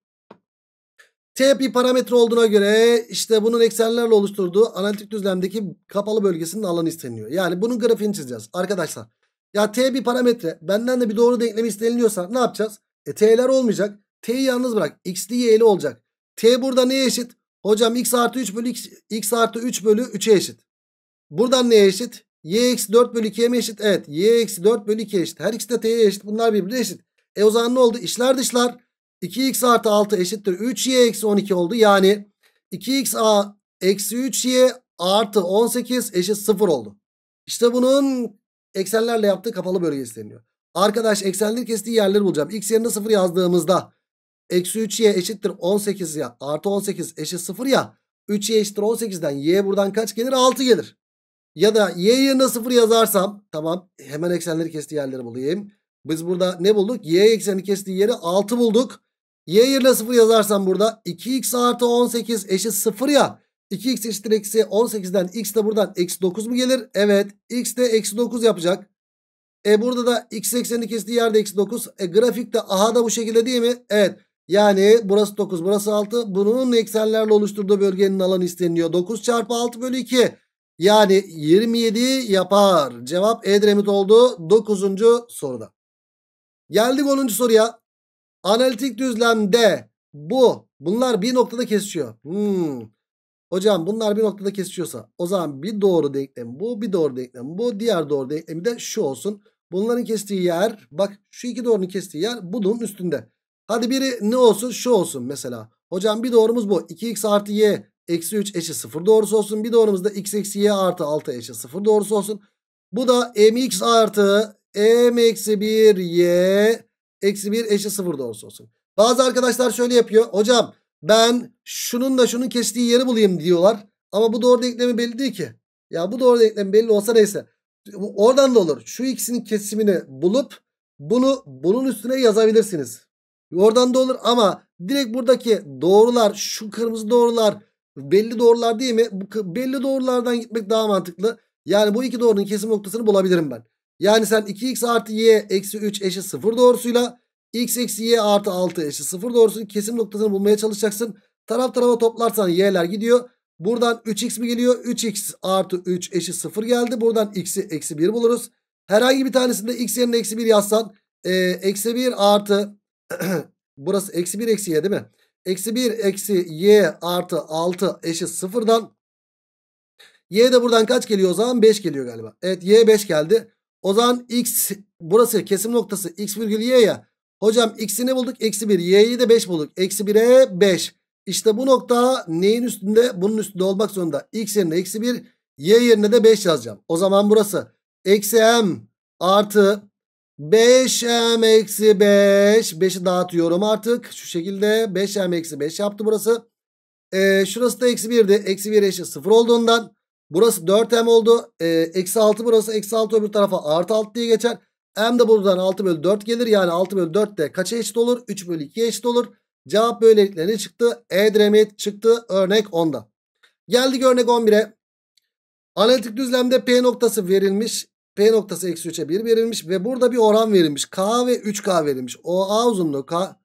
T bir parametre olduğuna göre işte bunun eksenlerle oluşturduğu analitik düzlemdeki kapalı bölgesinin alanı isteniyor. Yani bunun grafiğini çizeceğiz arkadaşlar. Ya T bir parametre benden de bir doğru denklemi isteniliyorsa ne yapacağız? E T'ler olmayacak. T'yi yalnız bırak. X'li Y'li olacak. T burada neye eşit? Hocam X artı 3 bölü X, X artı 3 bölü 3'e eşit. Buradan neye eşit? y eksi 4 bölü 2'ye mi eşit? Evet y eksi 4 bölü 2 eşit. Her ikisi de t'ye eşit. Bunlar birbirine eşit. E o zaman ne oldu? İşler dışlar. 2x artı 6 eşittir. 3y eksi 12 oldu. Yani 2x a eksi 3y artı 18 eşit 0 oldu. İşte bunun eksenlerle yaptığı kapalı bölge isteniyor. Arkadaş eksenleri kestiği yerleri bulacağım. X yerine 0 yazdığımızda eksi 3y eşittir 18 ya artı 18 eşit 0 ya. 3y eşittir 18'den y buradan kaç gelir? 6 gelir. Ya da y yerine 0 yazarsam tamam hemen eksenleri kestiği yerleri bulayım. Biz burada ne bulduk? Y ekseni kestiği yeri 6 bulduk. Y yerine 0 yazarsam burada 2x artı 18 eşit 0 ya. 2x eşittir eksi 18'den x de buradan eksi 9 mu gelir? Evet x de eksi 9 yapacak. E burada da x ekseni kestiği yerde eksi 9. E grafikte aha da bu şekilde değil mi? Evet. Yani burası 9 burası 6. Bunun eksenlerle oluşturduğu bölgenin alanı isteniyor. 9 çarpı 6 bölü 2. Yani 27 yapar. Cevap Edremit oldu 9. soruda. Geldik 10. soruya. Analitik düzlemde bu bunlar bir noktada kesişiyor. Hmm. Hocam bunlar bir noktada kesişiyorsa o zaman bir doğru denklem bu bir doğru denklem bu diğer doğru denklemi de şu olsun. Bunların kestiği yer bak şu iki doğrunun kestiği yer bunun üstünde. Hadi biri ne olsun şu olsun mesela. Hocam bir doğrumuz bu 2x artı y eksi 3 eşi 0 doğrusu olsun. Bir doğrumuzda x eksi y artı 6 eşi 0 doğrusu olsun. Bu da mx artı m eksi 1 y eksi 1 eşi 0 doğrusu olsun. Bazı arkadaşlar şöyle yapıyor. Hocam ben şununla şunun kestiği yeri bulayım diyorlar. Ama bu doğru denklemi belli değil ki. Ya bu doğru denklem belli olsa neyse. Oradan da olur. Şu ikisinin kesimini bulup bunu bunun üstüne yazabilirsiniz. Oradan da olur ama direkt buradaki doğrular şu kırmızı doğrular Belli doğrular değil mi? Bu, belli doğrulardan gitmek daha mantıklı. Yani bu iki doğrunun kesim noktasını bulabilirim ben. Yani sen 2x artı y eksi 3 eşit 0 doğrusuyla x eksi y artı 6 eşit 0 doğrusunun kesim noktasını bulmaya çalışacaksın. Taraf tarafa toplarsan y'ler gidiyor. Buradan 3x mi geliyor? 3x artı 3 eşit 0 geldi. Buradan x'i eksi 1 buluruz. Herhangi bir tanesinde x yerine eksi 1 yazsan e, eksi 1 artı burası eksi 1 eksi y değil mi? Eksi 1 eksi y artı 6 eşit sıfırdan. Y de buradan kaç geliyor o zaman? 5 geliyor galiba. Evet y 5 geldi. O zaman x burası kesim noktası x virgül y ya. Hocam x'i ne bulduk? Eksi 1. Y'yi de 5 bulduk. Eksi 1'e 5. İşte bu nokta neyin üstünde? Bunun üstünde olmak zorunda. X yerine eksi 1. Y yerine de 5 yazacağım. O zaman burası. Eksi m artı 5m eksi 5. 5'i dağıtıyorum artık. Şu şekilde 5m eksi 5 yaptı burası. Ee, şurası da eksi 1'di. Eksi 1 eşit 0 olduğundan. Burası 4m oldu. Ee, eksi 6 burası. Eksi 6 öbür tarafa artı 6 diye geçer. M de buradan 6 bölü 4 gelir. Yani 6 bölü 4 de kaça eşit olur? 3 bölü 2 eşit olur. Cevap böylelikle ne çıktı? E diremit çıktı. Örnek 10'da. Geldik örnek 11'e. Analitik düzlemde P noktası verilmiş. P noktası eksi 3'e 1 verilmiş ve burada bir oran verilmiş. K ve 3K verilmiş. OA uzunluğu K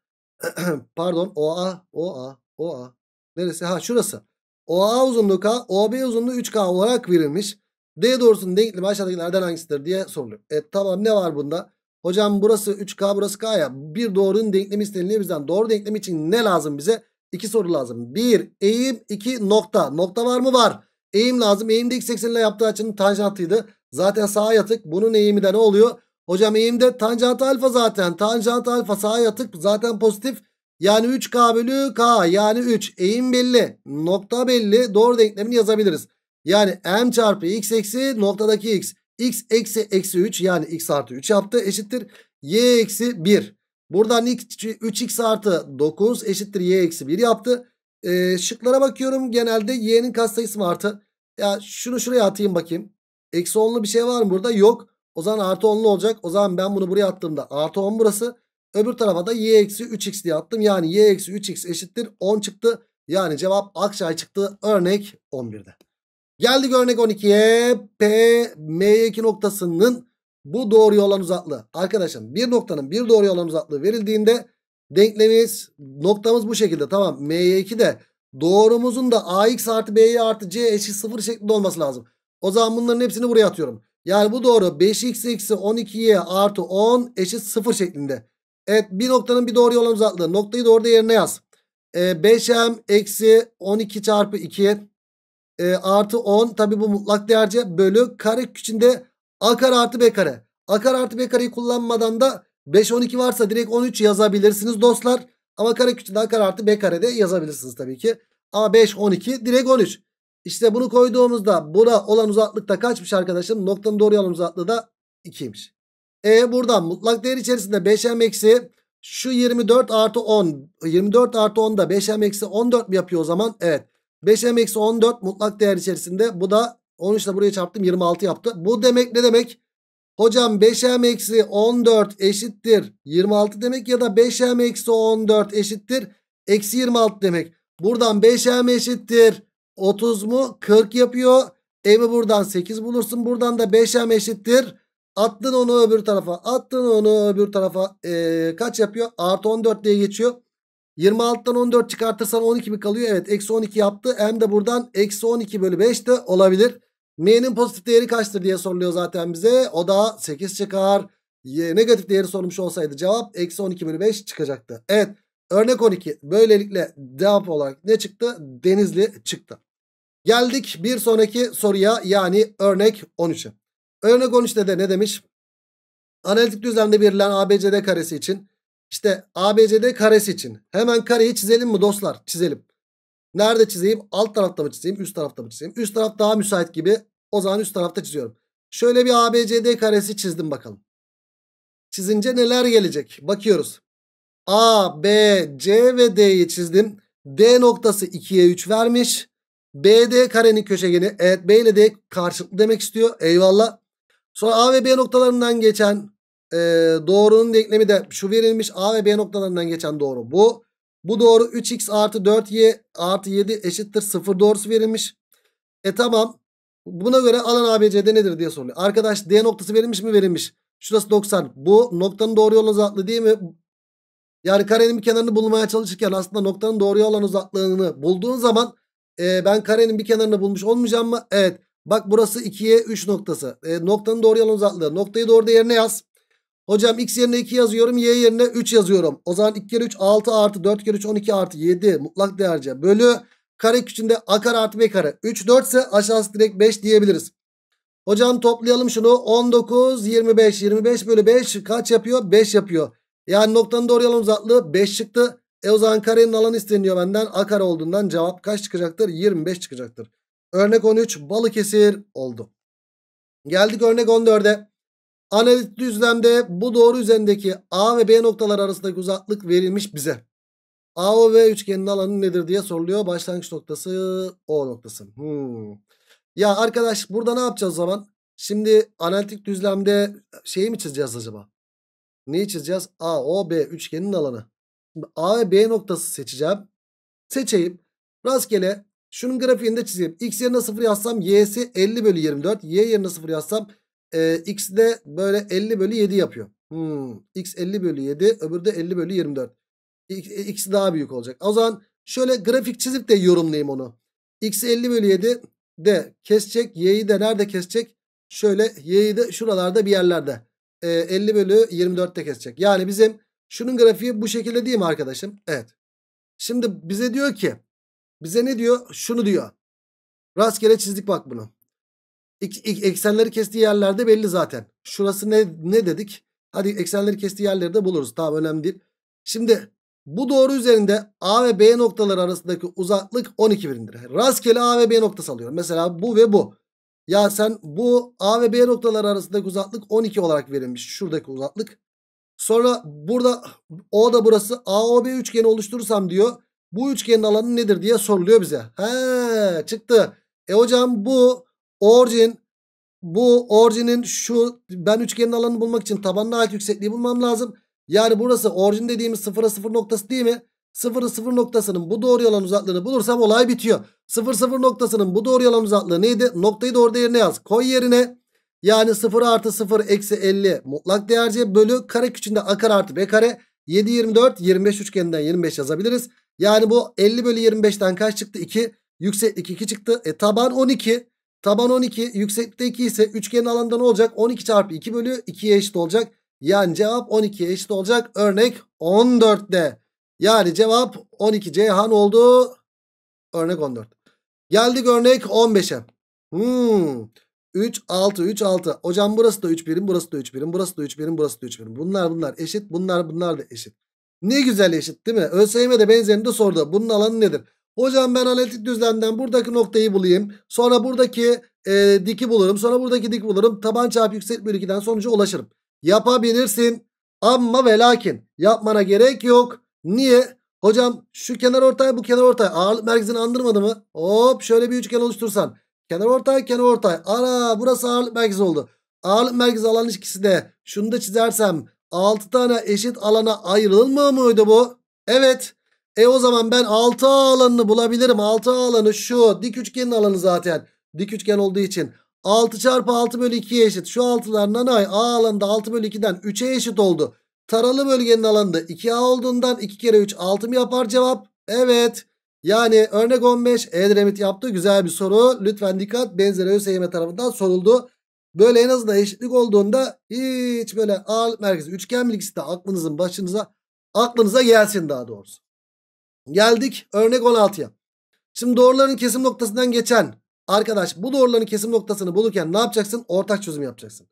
pardon OA OA OA neresi? Ha şurası. OA uzunluğu K, OB uzunluğu 3K olarak verilmiş. D doğrusunun denklemi aşağıdakilerden hangisidir diye soruluyor. E tamam ne var bunda? Hocam burası 3K burası K ya. Bir doğrunun denklemi isteniliyor bizden. Doğru denklemi için ne lazım bize? İki soru lazım. Bir eğim iki nokta. Nokta var mı? Var. Eğim lazım. Eğim de x eksenine yaptığı açının tanjantıydı. Zaten sağa yatık. Bunun eğimi de ne oluyor? Hocam eğimde tanjant alfa zaten. Tanjant alfa sağa yatık zaten pozitif. Yani 3K bölü K yani 3. Eğim belli. Nokta belli. Doğru denklemini yazabiliriz. Yani M çarpı X eksi noktadaki X. X eksi eksi 3 yani X artı 3 yaptı eşittir. Y eksi 1. Buradan 3X artı 9 eşittir Y eksi 1 yaptı. Ee, şıklara bakıyorum genelde Y'nin katsayısı mı artı? Ya şunu şuraya atayım bakayım. Eksi 10'lu bir şey var mı burada? Yok. O zaman artı 10'lu olacak. O zaman ben bunu buraya attığımda artı 10 burası. Öbür tarafa da y eksi 3x diye attım. Yani y eksi 3x eşittir 10 çıktı. Yani cevap Akçay çıktı. Örnek 11'de. Geldik örnek 12'ye. P, M2 noktasının bu doğru olan uzaklığı. Arkadaşım bir noktanın bir doğru olan uzaklığı verildiğinde denklemimiz noktamız bu şekilde. Tamam M2 de doğrumuzun da AX artı B'ye artı C eşit 0 şeklinde olması lazım. O zaman bunların hepsini buraya atıyorum. Yani bu doğru. 5x eksi 12y artı 10 eşit 0 şeklinde. Evet bir noktanın bir doğru olan uzaklığı. Noktayı doğru yerine yaz. E, ee, 5m eksi 12 çarpı 2 e, artı 10. Tabi bu mutlak değerce bölü kare içinde a kare artı b kare. A kare artı b kareyi kullanmadan da 5 12 varsa direkt 13 yazabilirsiniz dostlar. Ama kare küçüğünde a kare artı b kare de yazabilirsiniz tabii ki. A 5 12 direkt 13. İşte bunu koyduğumuzda buna olan uzaklık da kaçmış arkadaşım? Noktanın doğru olan uzaklığı da 2'ymiş. E buradan mutlak değer içerisinde 5m eksi şu 24 artı 10. 24 artı 10 da 5m eksi 14 mi yapıyor o zaman? Evet. 5m eksi 14 mutlak değer içerisinde. Bu da 13 ile buraya çarptım 26 yaptı. Bu demek ne demek? Hocam 5m eksi 14 eşittir 26 demek ya da 5m eksi 14 eşittir eksi 26 demek. Buradan 5m eşittir 30 mu? 40 yapıyor. M'i buradan 8 bulursun. Buradan da 5M eşittir. Attın onu öbür tarafa. Attın onu öbür tarafa. Ee, kaç yapıyor? Artı 14 diye geçiyor. 26'dan 14 çıkartırsan 12 mi kalıyor? Evet. Eksi 12 yaptı. M de buradan eksi 12 bölü 5 de olabilir. M'nin pozitif değeri kaçtır diye soruluyor zaten bize. O da 8 çıkar. negatif değeri sorulmuş olsaydı cevap eksi 12 bölü 5 çıkacaktı. Evet. Örnek 12. Böylelikle cevap olarak ne çıktı? Denizli çıktı. Geldik bir sonraki soruya yani örnek 13'e. Örnek 13'te de ne demiş? Analitik düzlemde verilen ABCD karesi için işte ABCD karesi için hemen kareyi çizelim mi dostlar? Çizelim. Nerede çizeyim? Alt tarafta mı çizeyim? Üst tarafta mı çizeyim? Üst taraf daha müsait gibi. O zaman üst tarafta çiziyorum. Şöyle bir ABCD karesi çizdim bakalım. Çizince neler gelecek? Bakıyoruz. A, B, C ve D'yi çizdim. D noktası 2'ye 3 vermiş. BD karenin köşegeni. Evet B ile D karşılıklı demek istiyor. Eyvallah. Sonra A ve B noktalarından geçen e, doğrunun denklemi de şu verilmiş. A ve B noktalarından geçen doğru bu. Bu doğru 3x artı 4y artı 7 eşittir 0 doğrusu verilmiş. E tamam. Buna göre alan ABC'de nedir diye soruluyor. Arkadaş D noktası verilmiş mi? Verilmiş. Şurası 90. Bu noktanın doğru yol uzaklığı değil mi? Yani karenin bir kenarını bulmaya çalışırken aslında noktanın doğru yol olan uzaklığını bulduğun zaman e, ben karenin bir kenarını bulmuş olmayacağım mı? Evet. Bak burası 2'ye 3 noktası. E, ee, noktanın doğru yan uzaklığı. Noktayı da yerine yaz. Hocam x yerine 2 yazıyorum. Y yerine 3 yazıyorum. O zaman 2 kere 3 6 artı 4 kere 3 12 artı 7 mutlak değerce bölü kare küçüğünde a kare artı b kare. 3 4 ise aşağısı direkt 5 diyebiliriz. Hocam toplayalım şunu. 19 25 25 bölü 5 kaç yapıyor? 5 yapıyor. Yani noktanın doğru yan uzaklığı 5 çıktı. E o zaman karenin alanı isteniyor benden. A kare olduğundan cevap kaç çıkacaktır? 25 çıkacaktır. Örnek 13 Balıkesir oldu. Geldik örnek 14'e. Analitik düzlemde bu doğru üzerindeki A ve B noktaları arasındaki uzaklık verilmiş bize. AOV üçgenin alanı nedir diye soruluyor. Başlangıç noktası O noktası. Hmm. Ya arkadaş burada ne yapacağız o zaman? Şimdi analitik düzlemde şeyi mi çizeceğiz acaba? Neyi çizeceğiz? AOB üçgenin alanı. Şimdi A ve B noktası seçeceğim. Seçeyim. Rastgele şunun grafiğini de çizeyim. X yerine 0 yazsam Y'si 50 bölü 24. Y yerine 0 yazsam e, X de böyle 50 bölü 7 yapıyor. Hmm. X 50 bölü 7 öbürü de 50 bölü 24. E, X daha büyük olacak. O zaman şöyle grafik çizip de yorumlayayım onu. X 50 bölü 7 de kesecek. Y'yi de nerede kesecek? Şöyle Y'yi de şuralarda bir yerlerde. E, 50 bölü 24'te kesecek. Yani bizim Şunun grafiği bu şekilde değil mi arkadaşım? Evet. Şimdi bize diyor ki bize ne diyor? Şunu diyor. Rastgele çizdik bak bunu. Eksenleri kestiği yerlerde belli zaten. Şurası ne, ne dedik? Hadi eksenleri kestiği yerleri de buluruz. Tamam önemli değil. Şimdi bu doğru üzerinde A ve B noktaları arasındaki uzaklık 12 birimdir. Rastgele A ve B noktası alıyorum. Mesela bu ve bu. Ya sen bu A ve B noktaları arasındaki uzaklık 12 olarak verilmiş. Şuradaki uzaklık. Sonra burada O da burası AOB üçgeni oluşturursam diyor. Bu üçgenin alanı nedir diye soruluyor bize. He çıktı. E hocam bu orijin bu orijinin şu ben üçgenin alanını bulmak için tabanına ait yüksekliği bulmam lazım. Yani burası orijin dediğimiz sıfıra sıfır noktası değil mi? Sıfıra sıfır noktasının bu doğru yalan uzaklığını bulursam olay bitiyor. Sıfır sıfır noktasının bu doğru yalan uzaklığı neydi? Noktayı doğru yerine yaz. Koy yerine. Yani 0 artı 0 eksi 50 mutlak değer c bölü kare küçüğünde a kare artı b kare. 7 24 25 üçgeninden 25 yazabiliriz. Yani bu 50 bölü 25'ten kaç çıktı? 2 yükseklik 2 çıktı. E taban 12. Taban 12 yükseklikte 2 ise üçgenin alanında ne olacak? 12 çarpı 2 bölü 2'ye eşit olacak. Yani cevap 12'ye eşit olacak. Örnek 14'te. Yani cevap 12 Ceyhan oldu. Örnek 14. Geldik örnek 15'e. Hmm. 3 6 3 6. Hocam burası da 3 birim burası da 3 birim burası da 3 birim burası da 3 birim. Bunlar bunlar eşit bunlar bunlar da eşit. Ne güzel eşit değil mi? ÖSYM de benzerini de sordu. Bunun alanı nedir? Hocam ben analitik düzlemden buradaki noktayı bulayım. Sonra buradaki e, diki bulurum. Sonra buradaki dik bulurum. Taban çarpı yüksek bir ikiden sonuca ulaşırım. Yapabilirsin. Ama ve lakin yapmana gerek yok. Niye? Hocam şu kenar ortay bu kenar ortay. Ağırlık merkezini andırmadı mı? Hop şöyle bir üçgen oluştursan. Kenar ortay kenar ortay. Ana burası ağırlık merkezi oldu. Ağırlık merkezi alan ilişkisinde, şunu da çizersem 6 tane eşit alana ayrılmıyor muydu bu? Evet. E o zaman ben 6 alanını bulabilirim. 6 alanı şu dik üçgenin alanı zaten. Dik üçgen olduğu için. 6 çarpı 6 bölü 2'ye eşit. Şu 6'lar nanay A alanında 6 bölü 2'den 3'e eşit oldu. Taralı bölgenin alanında 2A olduğundan 2 kere 3 6 mı yapar cevap? Evet. Yani örnek 15 Edremit yaptı. Güzel bir soru. Lütfen dikkat. Benzeri ÖSYM tarafından soruldu. Böyle en azından eşitlik olduğunda hiç böyle ağırlık merkezi üçgen bilgisi de aklınızın başınıza aklınıza gelsin daha doğrusu. Geldik örnek 16'ya. Şimdi doğruların kesim noktasından geçen arkadaş bu doğruların kesim noktasını bulurken ne yapacaksın? Ortak çözüm yapacaksın.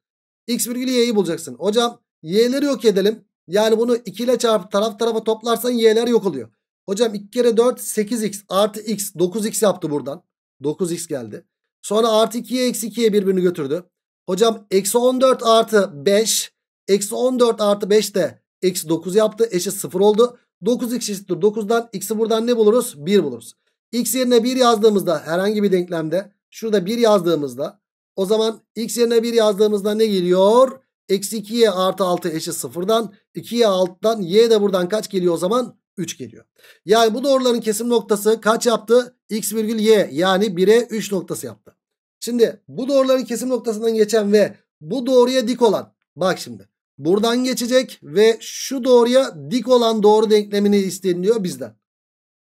X virgül y'yi bulacaksın. Hocam y'leri yok edelim. Yani bunu 2 ile çarp taraf tarafa toplarsan y'ler yok oluyor. Hocam 2 kere 4 8x artı x 9x yaptı buradan. 9x geldi. Sonra artı 2'ye eksi 2'ye birbirini götürdü. Hocam eksi 14 artı 5. Eksi 14 artı 5 de eksi 9 yaptı. Eşit 0 oldu. 9x eşittir 9'dan. X'i buradan ne buluruz? 1 buluruz. X yerine 1 yazdığımızda herhangi bir denklemde. Şurada 1 yazdığımızda. O zaman x yerine 1 yazdığımızda ne geliyor? Eksi 2y artı 6 eşit 0'dan. 2y 6'dan y de buradan kaç geliyor o zaman? 3 geliyor. Yani bu doğruların kesim noktası kaç yaptı? X virgül Y yani 1'e 3 noktası yaptı. Şimdi bu doğruların kesim noktasından geçen ve bu doğruya dik olan bak şimdi buradan geçecek ve şu doğruya dik olan doğru denklemini isteniliyor bizden.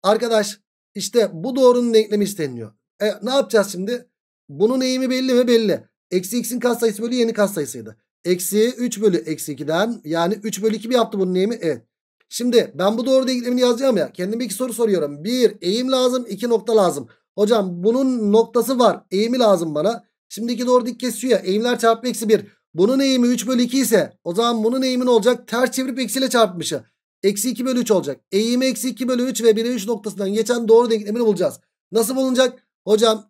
Arkadaş işte bu doğrunun denklemi isteniliyor. E, ne yapacağız şimdi? Bunun eğimi belli mi? Belli. Eksi x'in katsayısı bölü y'nin katsayısıydı. Eksi 3 bölü eksi 2'den yani 3 bölü 2 mi yaptı bunun eğimi? Evet. Şimdi ben bu doğru denklemini yazacağım ya. Kendime iki soru soruyorum. Bir eğim lazım iki nokta lazım. Hocam bunun noktası var. Eğimi lazım bana. Şimdi iki doğru dik kesiyor ya. Eğimler çarpı eksi bir. Bunun eğimi 3 bölü 2 ise o zaman bunun eğimi ne olacak? Ters çevirip eksiyle çarpmışı. Eksi 2 bölü 3 olacak. Eğimi eksi 2 bölü 3 ve 1'e 3 noktasından geçen doğru denklemini bulacağız. Nasıl bulunacak? Hocam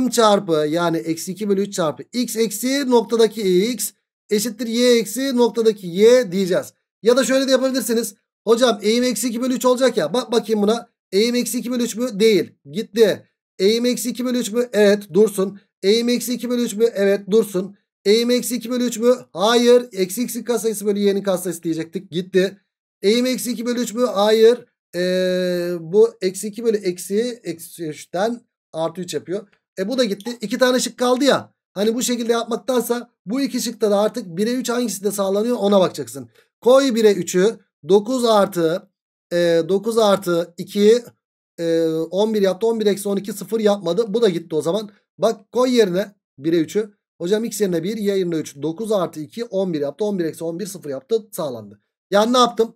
m çarpı yani eksi 2 bölü 3 çarpı x eksi noktadaki x eşittir y eksi noktadaki y diyeceğiz. Ya da şöyle de yapabilirsiniz. Hocam eğim eksi 2 bölü 3 olacak ya. Bak bakayım buna. Eğim eksi 2 bölü 3 mü? Değil. Gitti. Eğim eksi 2 bölü 3 mü? Evet dursun. Eğim eksi 2 bölü 3 mü? Evet dursun. Eğim eksi 2 bölü 3 mü? Hayır. Eksi x'in katsayısı bölü y'nin katsayısı diyecektik. Gitti. Eğim eksi 2 bölü 3 mü? Hayır. Ee, bu eksi 2 bölü eksi eksi 3'ten artı 3 yapıyor. E bu da gitti. İki tane şık kaldı ya. Hani bu şekilde yapmaktansa bu iki şıkta da artık 1'e 3 hangisinde sağlanıyor ona bakacaksın. Koy 1'e 3'ü 9 artı e, 9 artı 2 e, 11 yaptı. 11 eksi 12 0 yapmadı. Bu da gitti o zaman. Bak koy yerine 1'e 3'ü. Hocam x yerine 1 y yerine 3 9 artı 2 11 yaptı. 11 eksi 11 0 yaptı sağlandı. Yani ne yaptım?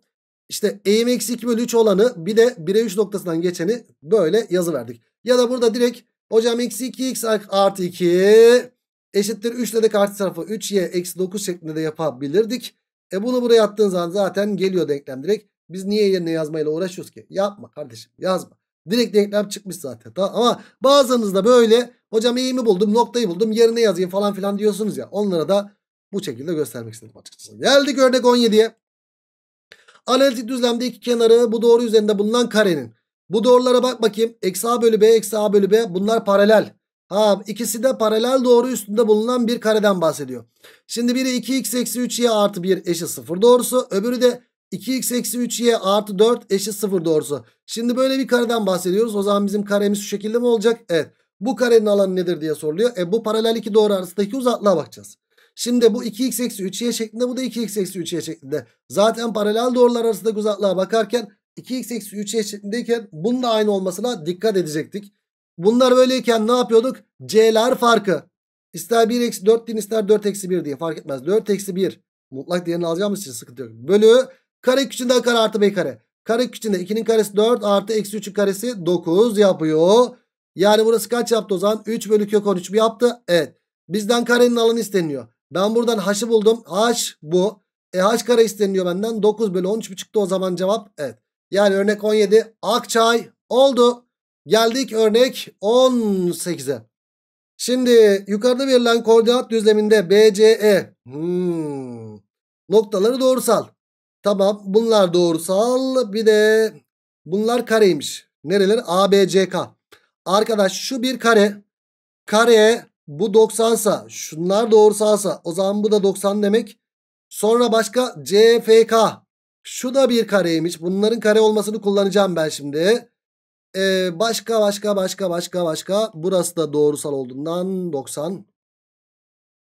İşte eğim eksi 2 bölü 3 olanı bir de 1'e 3 noktasından geçeni böyle yazı verdik. Ya da burada direkt hocam eksi 2 x artı 2 eşittir 3 de karşı tarafı 3y eksi 9 şeklinde de yapabilirdik. E bunu buraya attığın zaman zaten geliyor denklem direkt. Biz niye yerine yazmayla uğraşıyoruz ki? Yapma kardeşim yazma. Direkt denklem çıkmış zaten. Tamam. Ama bazılarınız da böyle hocam iyi mi buldum noktayı buldum yerine yazayım falan filan diyorsunuz ya. Onlara da bu şekilde göstermek istedim açıkçası. Geldik örnek 17'ye. Analitik düzlemde iki kenarı bu doğru üzerinde bulunan karenin. Bu doğrulara bak bakayım. Eksi A bölü B eksi A bölü B bunlar paralel. Ha ikisi de paralel doğru üstünde bulunan bir kareden bahsediyor. Şimdi biri 2x eksi 3y artı 1 eşi 0 doğrusu. Öbürü de 2x eksi 3y artı 4 eşi 0 doğrusu. Şimdi böyle bir kareden bahsediyoruz. O zaman bizim karemiz şu şekilde mi olacak? Evet. Bu karenin alanı nedir diye soruluyor. E bu paralel iki doğru arasındaki uzaklığa bakacağız. Şimdi bu 2x eksi 3y şeklinde bu da 2x eksi 3y şeklinde. Zaten paralel doğrular arasındaki uzaklığa bakarken 2x eksi 3y şeklindeyken bunun da aynı olmasına dikkat edecektik. Bunlar böyleyken ne yapıyorduk? C'ler farkı. İster 1 eksi 4 din ister 4 eksi 1 diye fark etmez. 4 eksi 1. Mutlak değerini alacağımız için sıkıntı yok. Bölü kare küçüğünde kare artı b kare. Kare küçüğünde 2'nin karesi 4 artı eksi 3'ün karesi 9 yapıyor. Yani burası kaç yaptı o zaman? 3 bölü kök 13 mi yaptı? Evet. Bizden karenin alanı isteniyor. Ben buradan h'ı buldum. h bu. E h kare isteniyor benden. 9 bölü 13 mi çıktı o zaman cevap? Evet. Yani örnek 17. Akçay oldu. Geldik örnek 18'e. Şimdi yukarıda verilen koordinat düzleminde BCE hmm, noktaları doğrusal. Tamam bunlar doğrusal bir de bunlar kareymiş. Nereler? ABCK. Arkadaş şu bir kare. Kare bu 90 sa şunlar doğrusalsa o zaman bu da 90 demek. Sonra başka CFK. Şu da bir kareymiş. Bunların kare olmasını kullanacağım ben şimdi. Ee, başka başka başka başka başka. Burası da doğrusal olduğundan 90.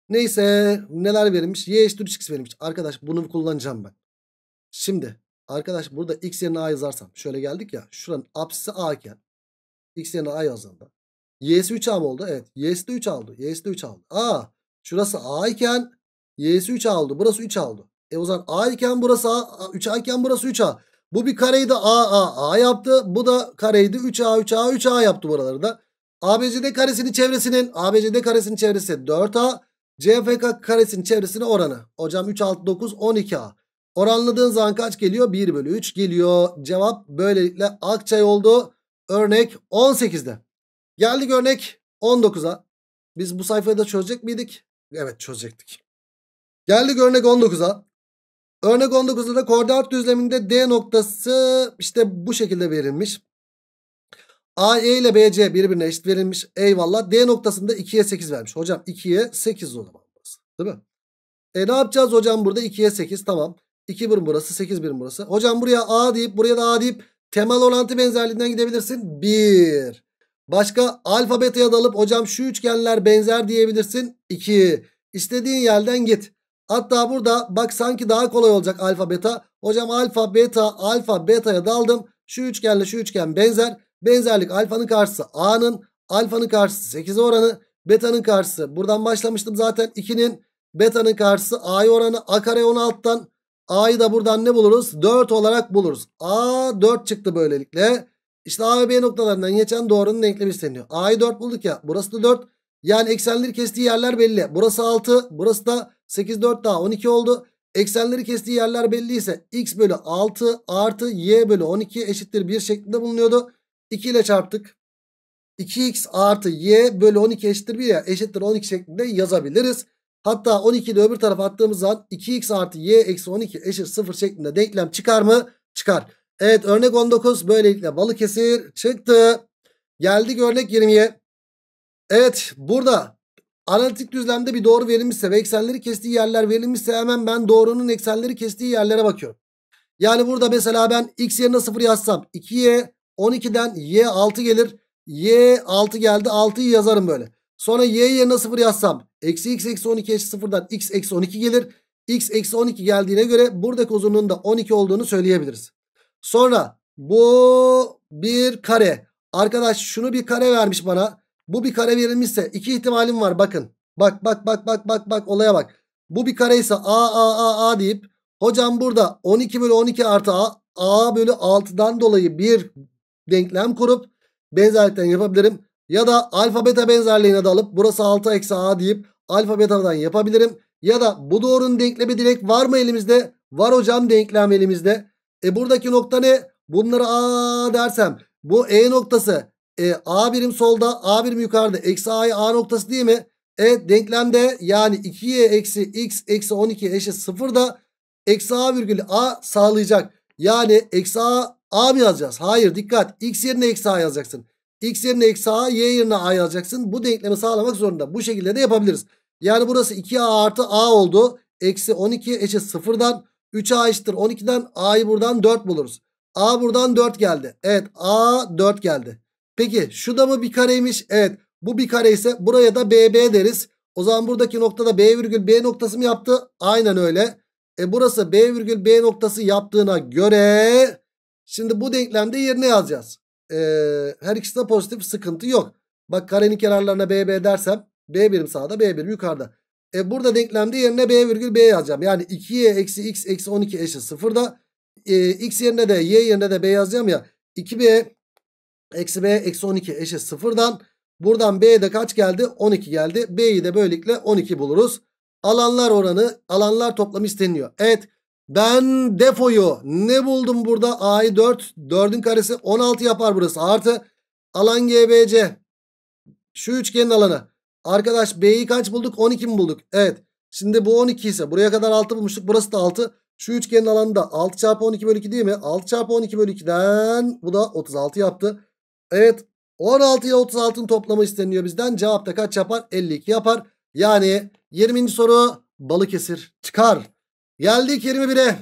Neyse neler verilmiş? Y eşittir 3x verilmiş. Arkadaş bunu kullanacağım ben. Şimdi arkadaş burada x yerine a yazarsam. Şöyle geldik ya. Şuranın apsisi a iken. x yerine a yazdığımda. Y'si 3a mı oldu? Evet. Y'si de 3 aldı. Y'si de 3 aldı. A. Şurası a iken Y'si 3 aldı. Burası 3 aldı. E o zaman a iken burası a. 3a iken burası 3a. Bu bir kareyi de A A A yaptı. Bu da kareyi de 3A 3A 3A yaptı buraları da. ABCD karesinin çevresinin ABCD karesinin çevresi 4A. CFK karesinin çevresine oranı. Hocam 3 6 9 12A. Oranladığın zaman kaç geliyor? 1 bölü 3 geliyor. Cevap böylelikle Akçay oldu. Örnek 18'de. Geldik örnek 19'a. Biz bu sayfayı da çözecek miydik? Evet çözecektik. Geldik örnek 19'a. Örnek 19'da da koordinat düzleminde D noktası işte bu şekilde verilmiş. AE ile BC birbirine eşit verilmiş. Eyvallah. D noktasında 2'ye 8 vermiş. Hocam 2'ye 8 o zaman. Değil mi? E ne yapacağız hocam burada 2'ye 8 tamam. 2 birim burası 8 birim burası. Hocam buraya A deyip buraya da A deyip temel orantı benzerliğinden gidebilirsin. 1. Başka alfa beta'ya dalıp hocam şu üçgenler benzer diyebilirsin. 2. İstediğin yerden git. Hatta burada bak sanki daha kolay olacak alfa beta. Hocam alfa beta alfa beta'ya daldım. Şu üçgenle şu üçgen benzer. Benzerlik alfanın karşısı A'nın. Alfanın karşısı 8 oranı. Beta'nın karşısı buradan başlamıştım zaten 2'nin. Beta'nın karşısı A'yı oranı A kare 16'tan. A'yı da buradan ne buluruz? 4 olarak buluruz. A 4 çıktı böylelikle. İşte A ve B noktalarından geçen doğrunun denklemi isteniyor. A'yı 4 bulduk ya. Burası da 4. Yani eksenleri kestiği yerler belli. Burası 6. Burası da 8 4 daha 12 oldu. Eksenleri kestiği yerler belliyse x bölü 6 artı y bölü 12 eşittir 1 şeklinde bulunuyordu. 2 ile çarptık. 2x artı y bölü 12 eşittir 1 ya eşittir 12 şeklinde yazabiliriz. Hatta 12'yi öbür tarafa attığımız zaman 2x artı y eksi 12 eşit 0 şeklinde denklem çıkar mı? Çıkar. Evet örnek 19 böylelikle Balıkesir çıktı. Geldik örnek 20'ye. Evet burada Analitik düzlemde bir doğru verilmişse ve eksenleri kestiği yerler verilmişse hemen ben doğrunun eksenleri kestiği yerlere bakıyorum. Yani burada mesela ben x yerine 0 yazsam 2y 12'den y 6 gelir. y 6 geldi 6'yı yazarım böyle. Sonra y yerine 0 yazsam eksi x eksi 12 eşit 0'dan x eksi 12 gelir. x eksi 12 geldiğine göre buradaki uzunluğun da 12 olduğunu söyleyebiliriz. Sonra bu bir kare. Arkadaş şunu bir kare vermiş bana. Bu bir kare verilmişse iki ihtimalim var bakın. Bak bak bak bak bak bak olaya bak. Bu bir kareyse a a a a deyip hocam burada 12 bölü 12 artı a a bölü 6'dan dolayı bir denklem kurup benzerlikten yapabilirim. Ya da alfa beta benzerliğine de alıp burası 6 eksi a deyip alfa betadan yapabilirim. Ya da bu doğrunun denklemi direkt var mı elimizde? Var hocam denklem elimizde. E buradaki nokta ne? Bunları a dersem bu e noktası e, A birim solda A birim yukarıda. Eksi A'ya A noktası değil mi? E denklemde yani 2y eksi x eksi 12 eşit 0 da eksi A virgülü A sağlayacak. Yani eksi A A mı yazacağız? Hayır dikkat. X yerine eksi A yazacaksın. X yerine eksi A, Y yerine A yazacaksın. Bu denklemi sağlamak zorunda. Bu şekilde de yapabiliriz. Yani burası 2A artı A oldu. Eksi 12 eşit 0'dan 3A eşittir 12'den A'yı buradan 4 buluruz. A buradan 4 geldi. Evet A 4 geldi. Peki şu da mı bir kareymiş? Evet bu bir kare ise buraya da BB deriz. O zaman buradaki noktada B virgül B noktası mı yaptı? Aynen öyle. E burası B virgül B noktası yaptığına göre şimdi bu denklemde yerine yazacağız. E, her ikisi de pozitif sıkıntı yok. Bak karenin kenarlarına BB dersem B birim sağda B birim yukarıda. E burada denklemde yerine B virgül B yazacağım. Yani 2y eksi x eksi 12 eşit 0'da. E, x yerine de y yerine de B yazacağım ya. 2B Eksi b eksi 12 eşit sıfırdan. Buradan b'ye de kaç geldi? 12 geldi. B'yi de böylelikle 12 buluruz. Alanlar oranı alanlar toplamı isteniyor. Evet ben defoyu ne buldum burada? A'yı 4. 4'ün karesi 16 yapar burası. Artı alan GBC. Şu üçgenin alanı. Arkadaş B'yi kaç bulduk? 12 mi bulduk? Evet. Şimdi bu 12 ise buraya kadar 6 bulmuştuk. Burası da 6. Şu üçgenin alanı da 6 çarpı 12 bölü 2 değil mi? 6 çarpı 12 bölü 2'den bu da 36 yaptı. Evet 16'ya 36'ın toplamı isteniyor bizden. Cevapta kaç yapar? 52 yapar. Yani 20. soru Balıkesir çıkar. Geldik 21'e.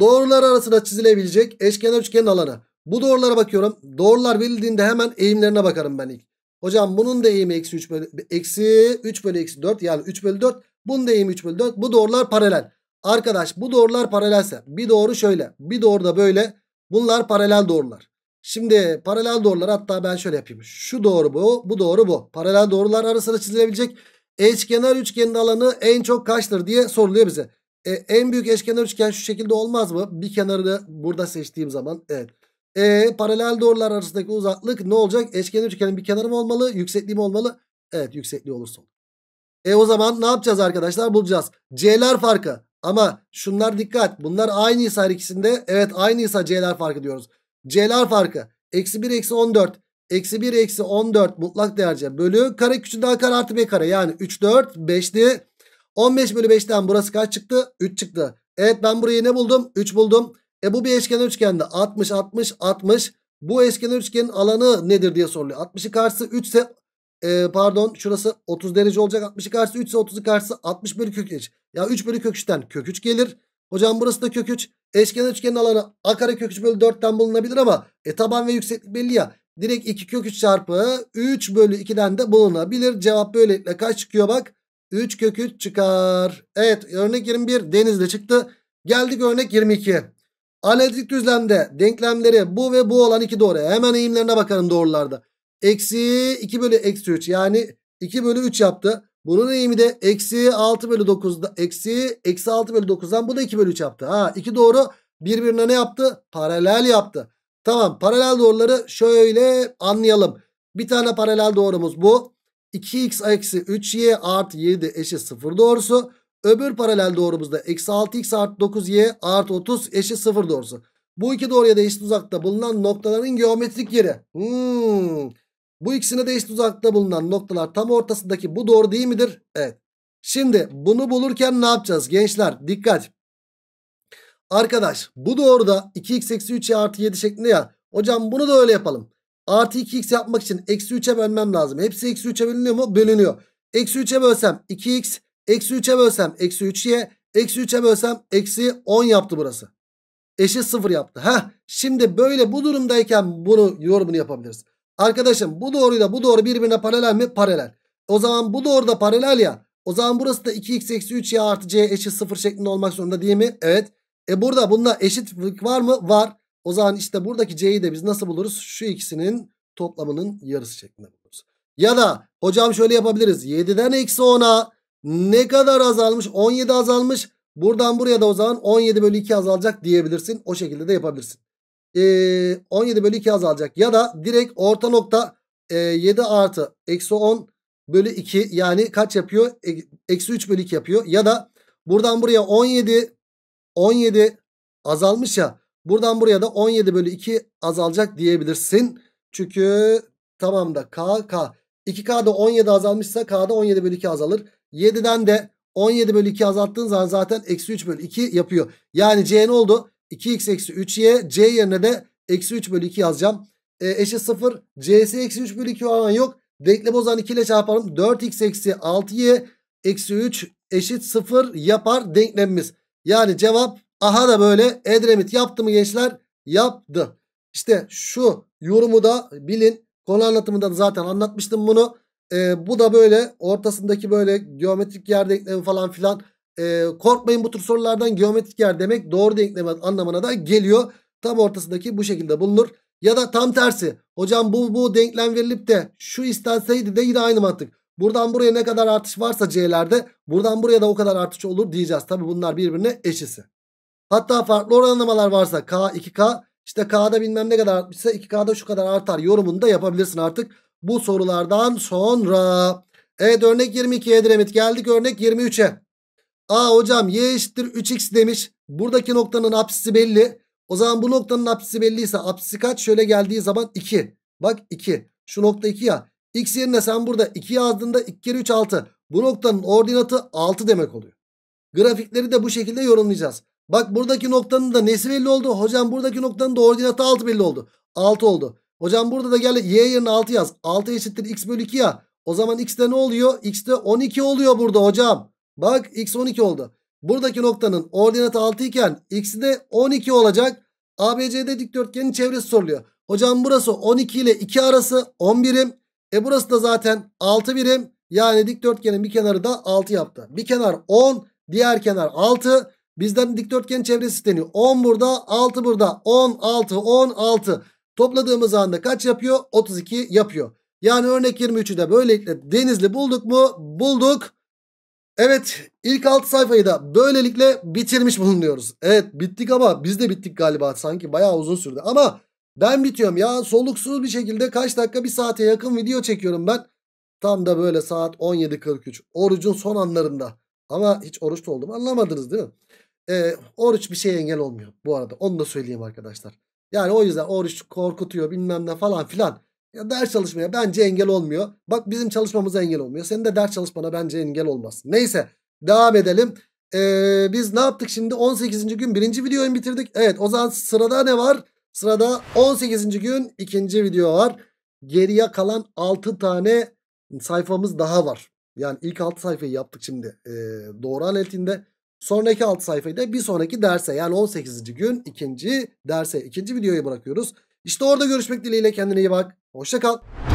Doğrular arasında çizilebilecek eşkenar üçgenin alanı. Bu doğrulara bakıyorum. Doğrular bildiğinde hemen eğimlerine bakarım ben ilk. Hocam bunun da eğimi eksi 3 bölü, eksi 3 bölü eksi 4 yani 3 bölü 4. Bunun da eğimi 3 bölü 4. Bu doğrular paralel. Arkadaş bu doğrular paralelse bir doğru şöyle bir doğru da böyle bunlar paralel doğrular. Şimdi paralel doğrular hatta ben şöyle yapayım. Şu doğru bu, bu doğru bu. Paralel doğrular arasında çizilebilecek eşkenar üçgenin alanı en çok kaçtır diye soruluyor bize. E, en büyük eşkenar üçgen şu şekilde olmaz mı? Bir kenarını burada seçtiğim zaman evet. E, paralel doğrular arasındaki uzaklık ne olacak? Eşkenar üçgenin bir kenarı mı olmalı? Yüksekliği mi olmalı? Evet yüksekliği olursa E o zaman ne yapacağız arkadaşlar? Bulacağız. C'ler farkı. Ama şunlar dikkat. Bunlar aynıysa her ikisinde. Evet aynıysa C'ler farkı diyoruz. C'ler farkı. Eksi 1 eksi 14. Eksi 1 eksi 14 mutlak değerce bölü kare küçüğü daha kare artı B kare. Yani 3 4 5'ti. 15 bölü 5'ten burası kaç çıktı? 3 çıktı. Evet ben burayı ne buldum? 3 buldum. E bu bir eşkenar üçgende 60 60 60. Bu eşkenar üçgenin alanı nedir diye soruluyor. 60'ı karşısı 3 ise e, pardon şurası 30 derece olacak. 60'ı karşısı 3 ise 30'u karşısı 60 bölü kök 3. Ya 3 bölü kök 3'ten kök 3 gelir. Hocam burası da kök 3. Eşkenar üçgenin alanı a kare kök 3 bölü 4'ten bulunabilir ama e taban ve yükseklik belli ya. Direkt 2 kök 3 çarpı 3 bölü 2'den de bulunabilir. Cevap böylelikle kaç çıkıyor bak. 3 kök 3 çıkar. Evet örnek 21 denizde çıktı. Geldik örnek 22. Analitik düzlemde denklemleri bu ve bu olan iki doğru. Hemen eğimlerine bakalım doğrularda. Eksi 2 bölü eksi 3 yani 2 bölü 3 yaptı. Bunun eğimi de eksi 6 bölü 9 eksi, eksi 6 bölü 9'dan bu da 2 bölü 3 yaptı. Ha 2 doğru birbirine ne yaptı? Paralel yaptı. Tamam paralel doğruları şöyle anlayalım. Bir tane paralel doğrumuz bu. 2x eksi 3y artı 7 eşit 0 doğrusu. Öbür paralel doğrumuz da eksi 6x artı 9y artı 30 eşit 0 doğrusu. Bu iki doğruya da eşit uzakta bulunan noktaların geometrik yeri. Hmm. Bu ikisini de eşit uzakta bulunan noktalar tam ortasındaki bu doğru değil midir? Evet. Şimdi bunu bulurken ne yapacağız gençler? Dikkat. Arkadaş bu doğru da 2x eksi 3'e artı 7 şeklinde ya. Hocam bunu da öyle yapalım. Artı 2x yapmak için eksi 3'e bölmem lazım. Hepsi eksi 3'e bölünüyor mu? Bölünüyor. Eksi 3'e bölsem 2x. Eksi 3'e bölsem eksi 3y. Eksi 3'e bölsem eksi 10 yaptı burası. Eşit 0 yaptı. Heh, şimdi böyle bu durumdayken bunu yorumunu yapabiliriz. Arkadaşım bu doğruyla bu doğru birbirine paralel mi? Paralel. O zaman bu doğru da paralel ya. O zaman burası da 2x eksi 3 ya artı c eşit 0 şeklinde olmak zorunda değil mi? Evet. E burada bunda eşitlik var mı? Var. O zaman işte buradaki c'yi de biz nasıl buluruz? Şu ikisinin toplamının yarısı şeklinde buluruz. Ya da hocam şöyle yapabiliriz. 7'den eksi 10'a ne kadar azalmış? 17 azalmış. Buradan buraya da o zaman 17 bölü 2 azalacak diyebilirsin. O şekilde de yapabilirsin e, 17 bölü 2 azalacak. Ya da direkt orta nokta e, 7 artı eksi 10 bölü 2 yani kaç yapıyor? eksi 3 bölü 2 yapıyor. Ya da buradan buraya 17 17 azalmış ya. Buradan buraya da 17 bölü 2 azalacak diyebilirsin. Çünkü tamam da K K. 2K'da 17 azalmışsa K'da 17 bölü 2 azalır. 7'den de 17 bölü 2 azalttığın zaman zaten eksi 3 bölü 2 yapıyor. Yani C ne oldu? 2x eksi 3y c yerine de eksi 3 bölü 2 yazacağım. E, eşit 0 c'si eksi 3 bölü 2 olan yok. Denklemi o zaman 2 ile çarparım. 4x eksi 6y eksi 3 eşit 0 yapar denklemimiz. Yani cevap aha da böyle Edremit yaptı mı gençler? Yaptı. İşte şu yorumu da bilin. Konu anlatımında da zaten anlatmıştım bunu. Ee, bu da böyle ortasındaki böyle geometrik yer denklemi falan filan e, korkmayın bu tür sorulardan geometrik yer demek doğru denklem anlamına da geliyor. Tam ortasındaki bu şekilde bulunur. Ya da tam tersi. Hocam bu bu denklem verilip de şu istenseydi de yine aynı mantık. Buradan buraya ne kadar artış varsa C'lerde buradan buraya da o kadar artış olur diyeceğiz. Tabi bunlar birbirine eşisi. Hatta farklı oranlamalar varsa K 2K işte K'da bilmem ne kadar artmışsa 2K'da şu kadar artar yorumunu da yapabilirsin artık. Bu sorulardan sonra. Evet örnek 22 diremit geldik örnek 23'e. A hocam y eşittir 3x demiş. Buradaki noktanın apsisi belli. O zaman bu noktanın apsisi belliyse apsisi kaç? Şöyle geldiği zaman 2. Bak 2. Şu nokta 2 ya. X yerine sen burada 2 yazdığında 2 kere 3 6. Bu noktanın ordinatı 6 demek oluyor. Grafikleri de bu şekilde yorumlayacağız. Bak buradaki noktanın da nesi belli oldu? Hocam buradaki noktanın da ordinatı 6 belli oldu. 6 oldu. Hocam burada da gel y yerine 6 yaz. 6 eşittir x bölü 2 ya. O zaman x'te ne oluyor? X'te 12 oluyor burada hocam. Bak x 12 oldu. Buradaki noktanın ordinatı 6 iken x'i de 12 olacak. ABCD dikdörtgenin çevresi soruluyor. Hocam burası 12 ile 2 arası 10 birim. E burası da zaten 6 birim. Yani dikdörtgenin bir kenarı da 6 yaptı. Bir kenar 10, diğer kenar 6. Bizden dikdörtgen çevresi isteniyor. 10 burada, 6 burada. 10, 6, 10, 6. Topladığımız anda kaç yapıyor? 32 yapıyor. Yani örnek 23'ü de böylelikle Denizli bulduk mu? Bulduk. Evet ilk 6 sayfayı da böylelikle bitirmiş bulunuyoruz. Evet bittik ama biz de bittik galiba sanki bayağı uzun sürdü. Ama ben bitiyorum ya soluksuz bir şekilde kaç dakika bir saate yakın video çekiyorum ben. Tam da böyle saat 17.43 orucun son anlarında. Ama hiç oruçta oldum anlamadınız değil mi? Ee, oruç bir şeye engel olmuyor bu arada onu da söyleyeyim arkadaşlar. Yani o yüzden oruç korkutuyor bilmem ne falan filan. Ya ders çalışmaya bence engel olmuyor. Bak bizim çalışmamıza engel olmuyor. Senin de ders çalışmana bence engel olmaz. Neyse devam edelim. Ee, biz ne yaptık şimdi? 18. gün birinci videoyu bitirdik. Evet o zaman sırada ne var? Sırada 18. gün ikinci video var. Geriye kalan 6 tane sayfamız daha var. Yani ilk 6 sayfayı yaptık şimdi e, doğru aletinde. Sonraki 6 sayfayı da bir sonraki derse yani 18. gün ikinci derse ikinci videoyu bırakıyoruz. İşte orada görüşmek dileğiyle kendine iyi bak. Hoşça kal.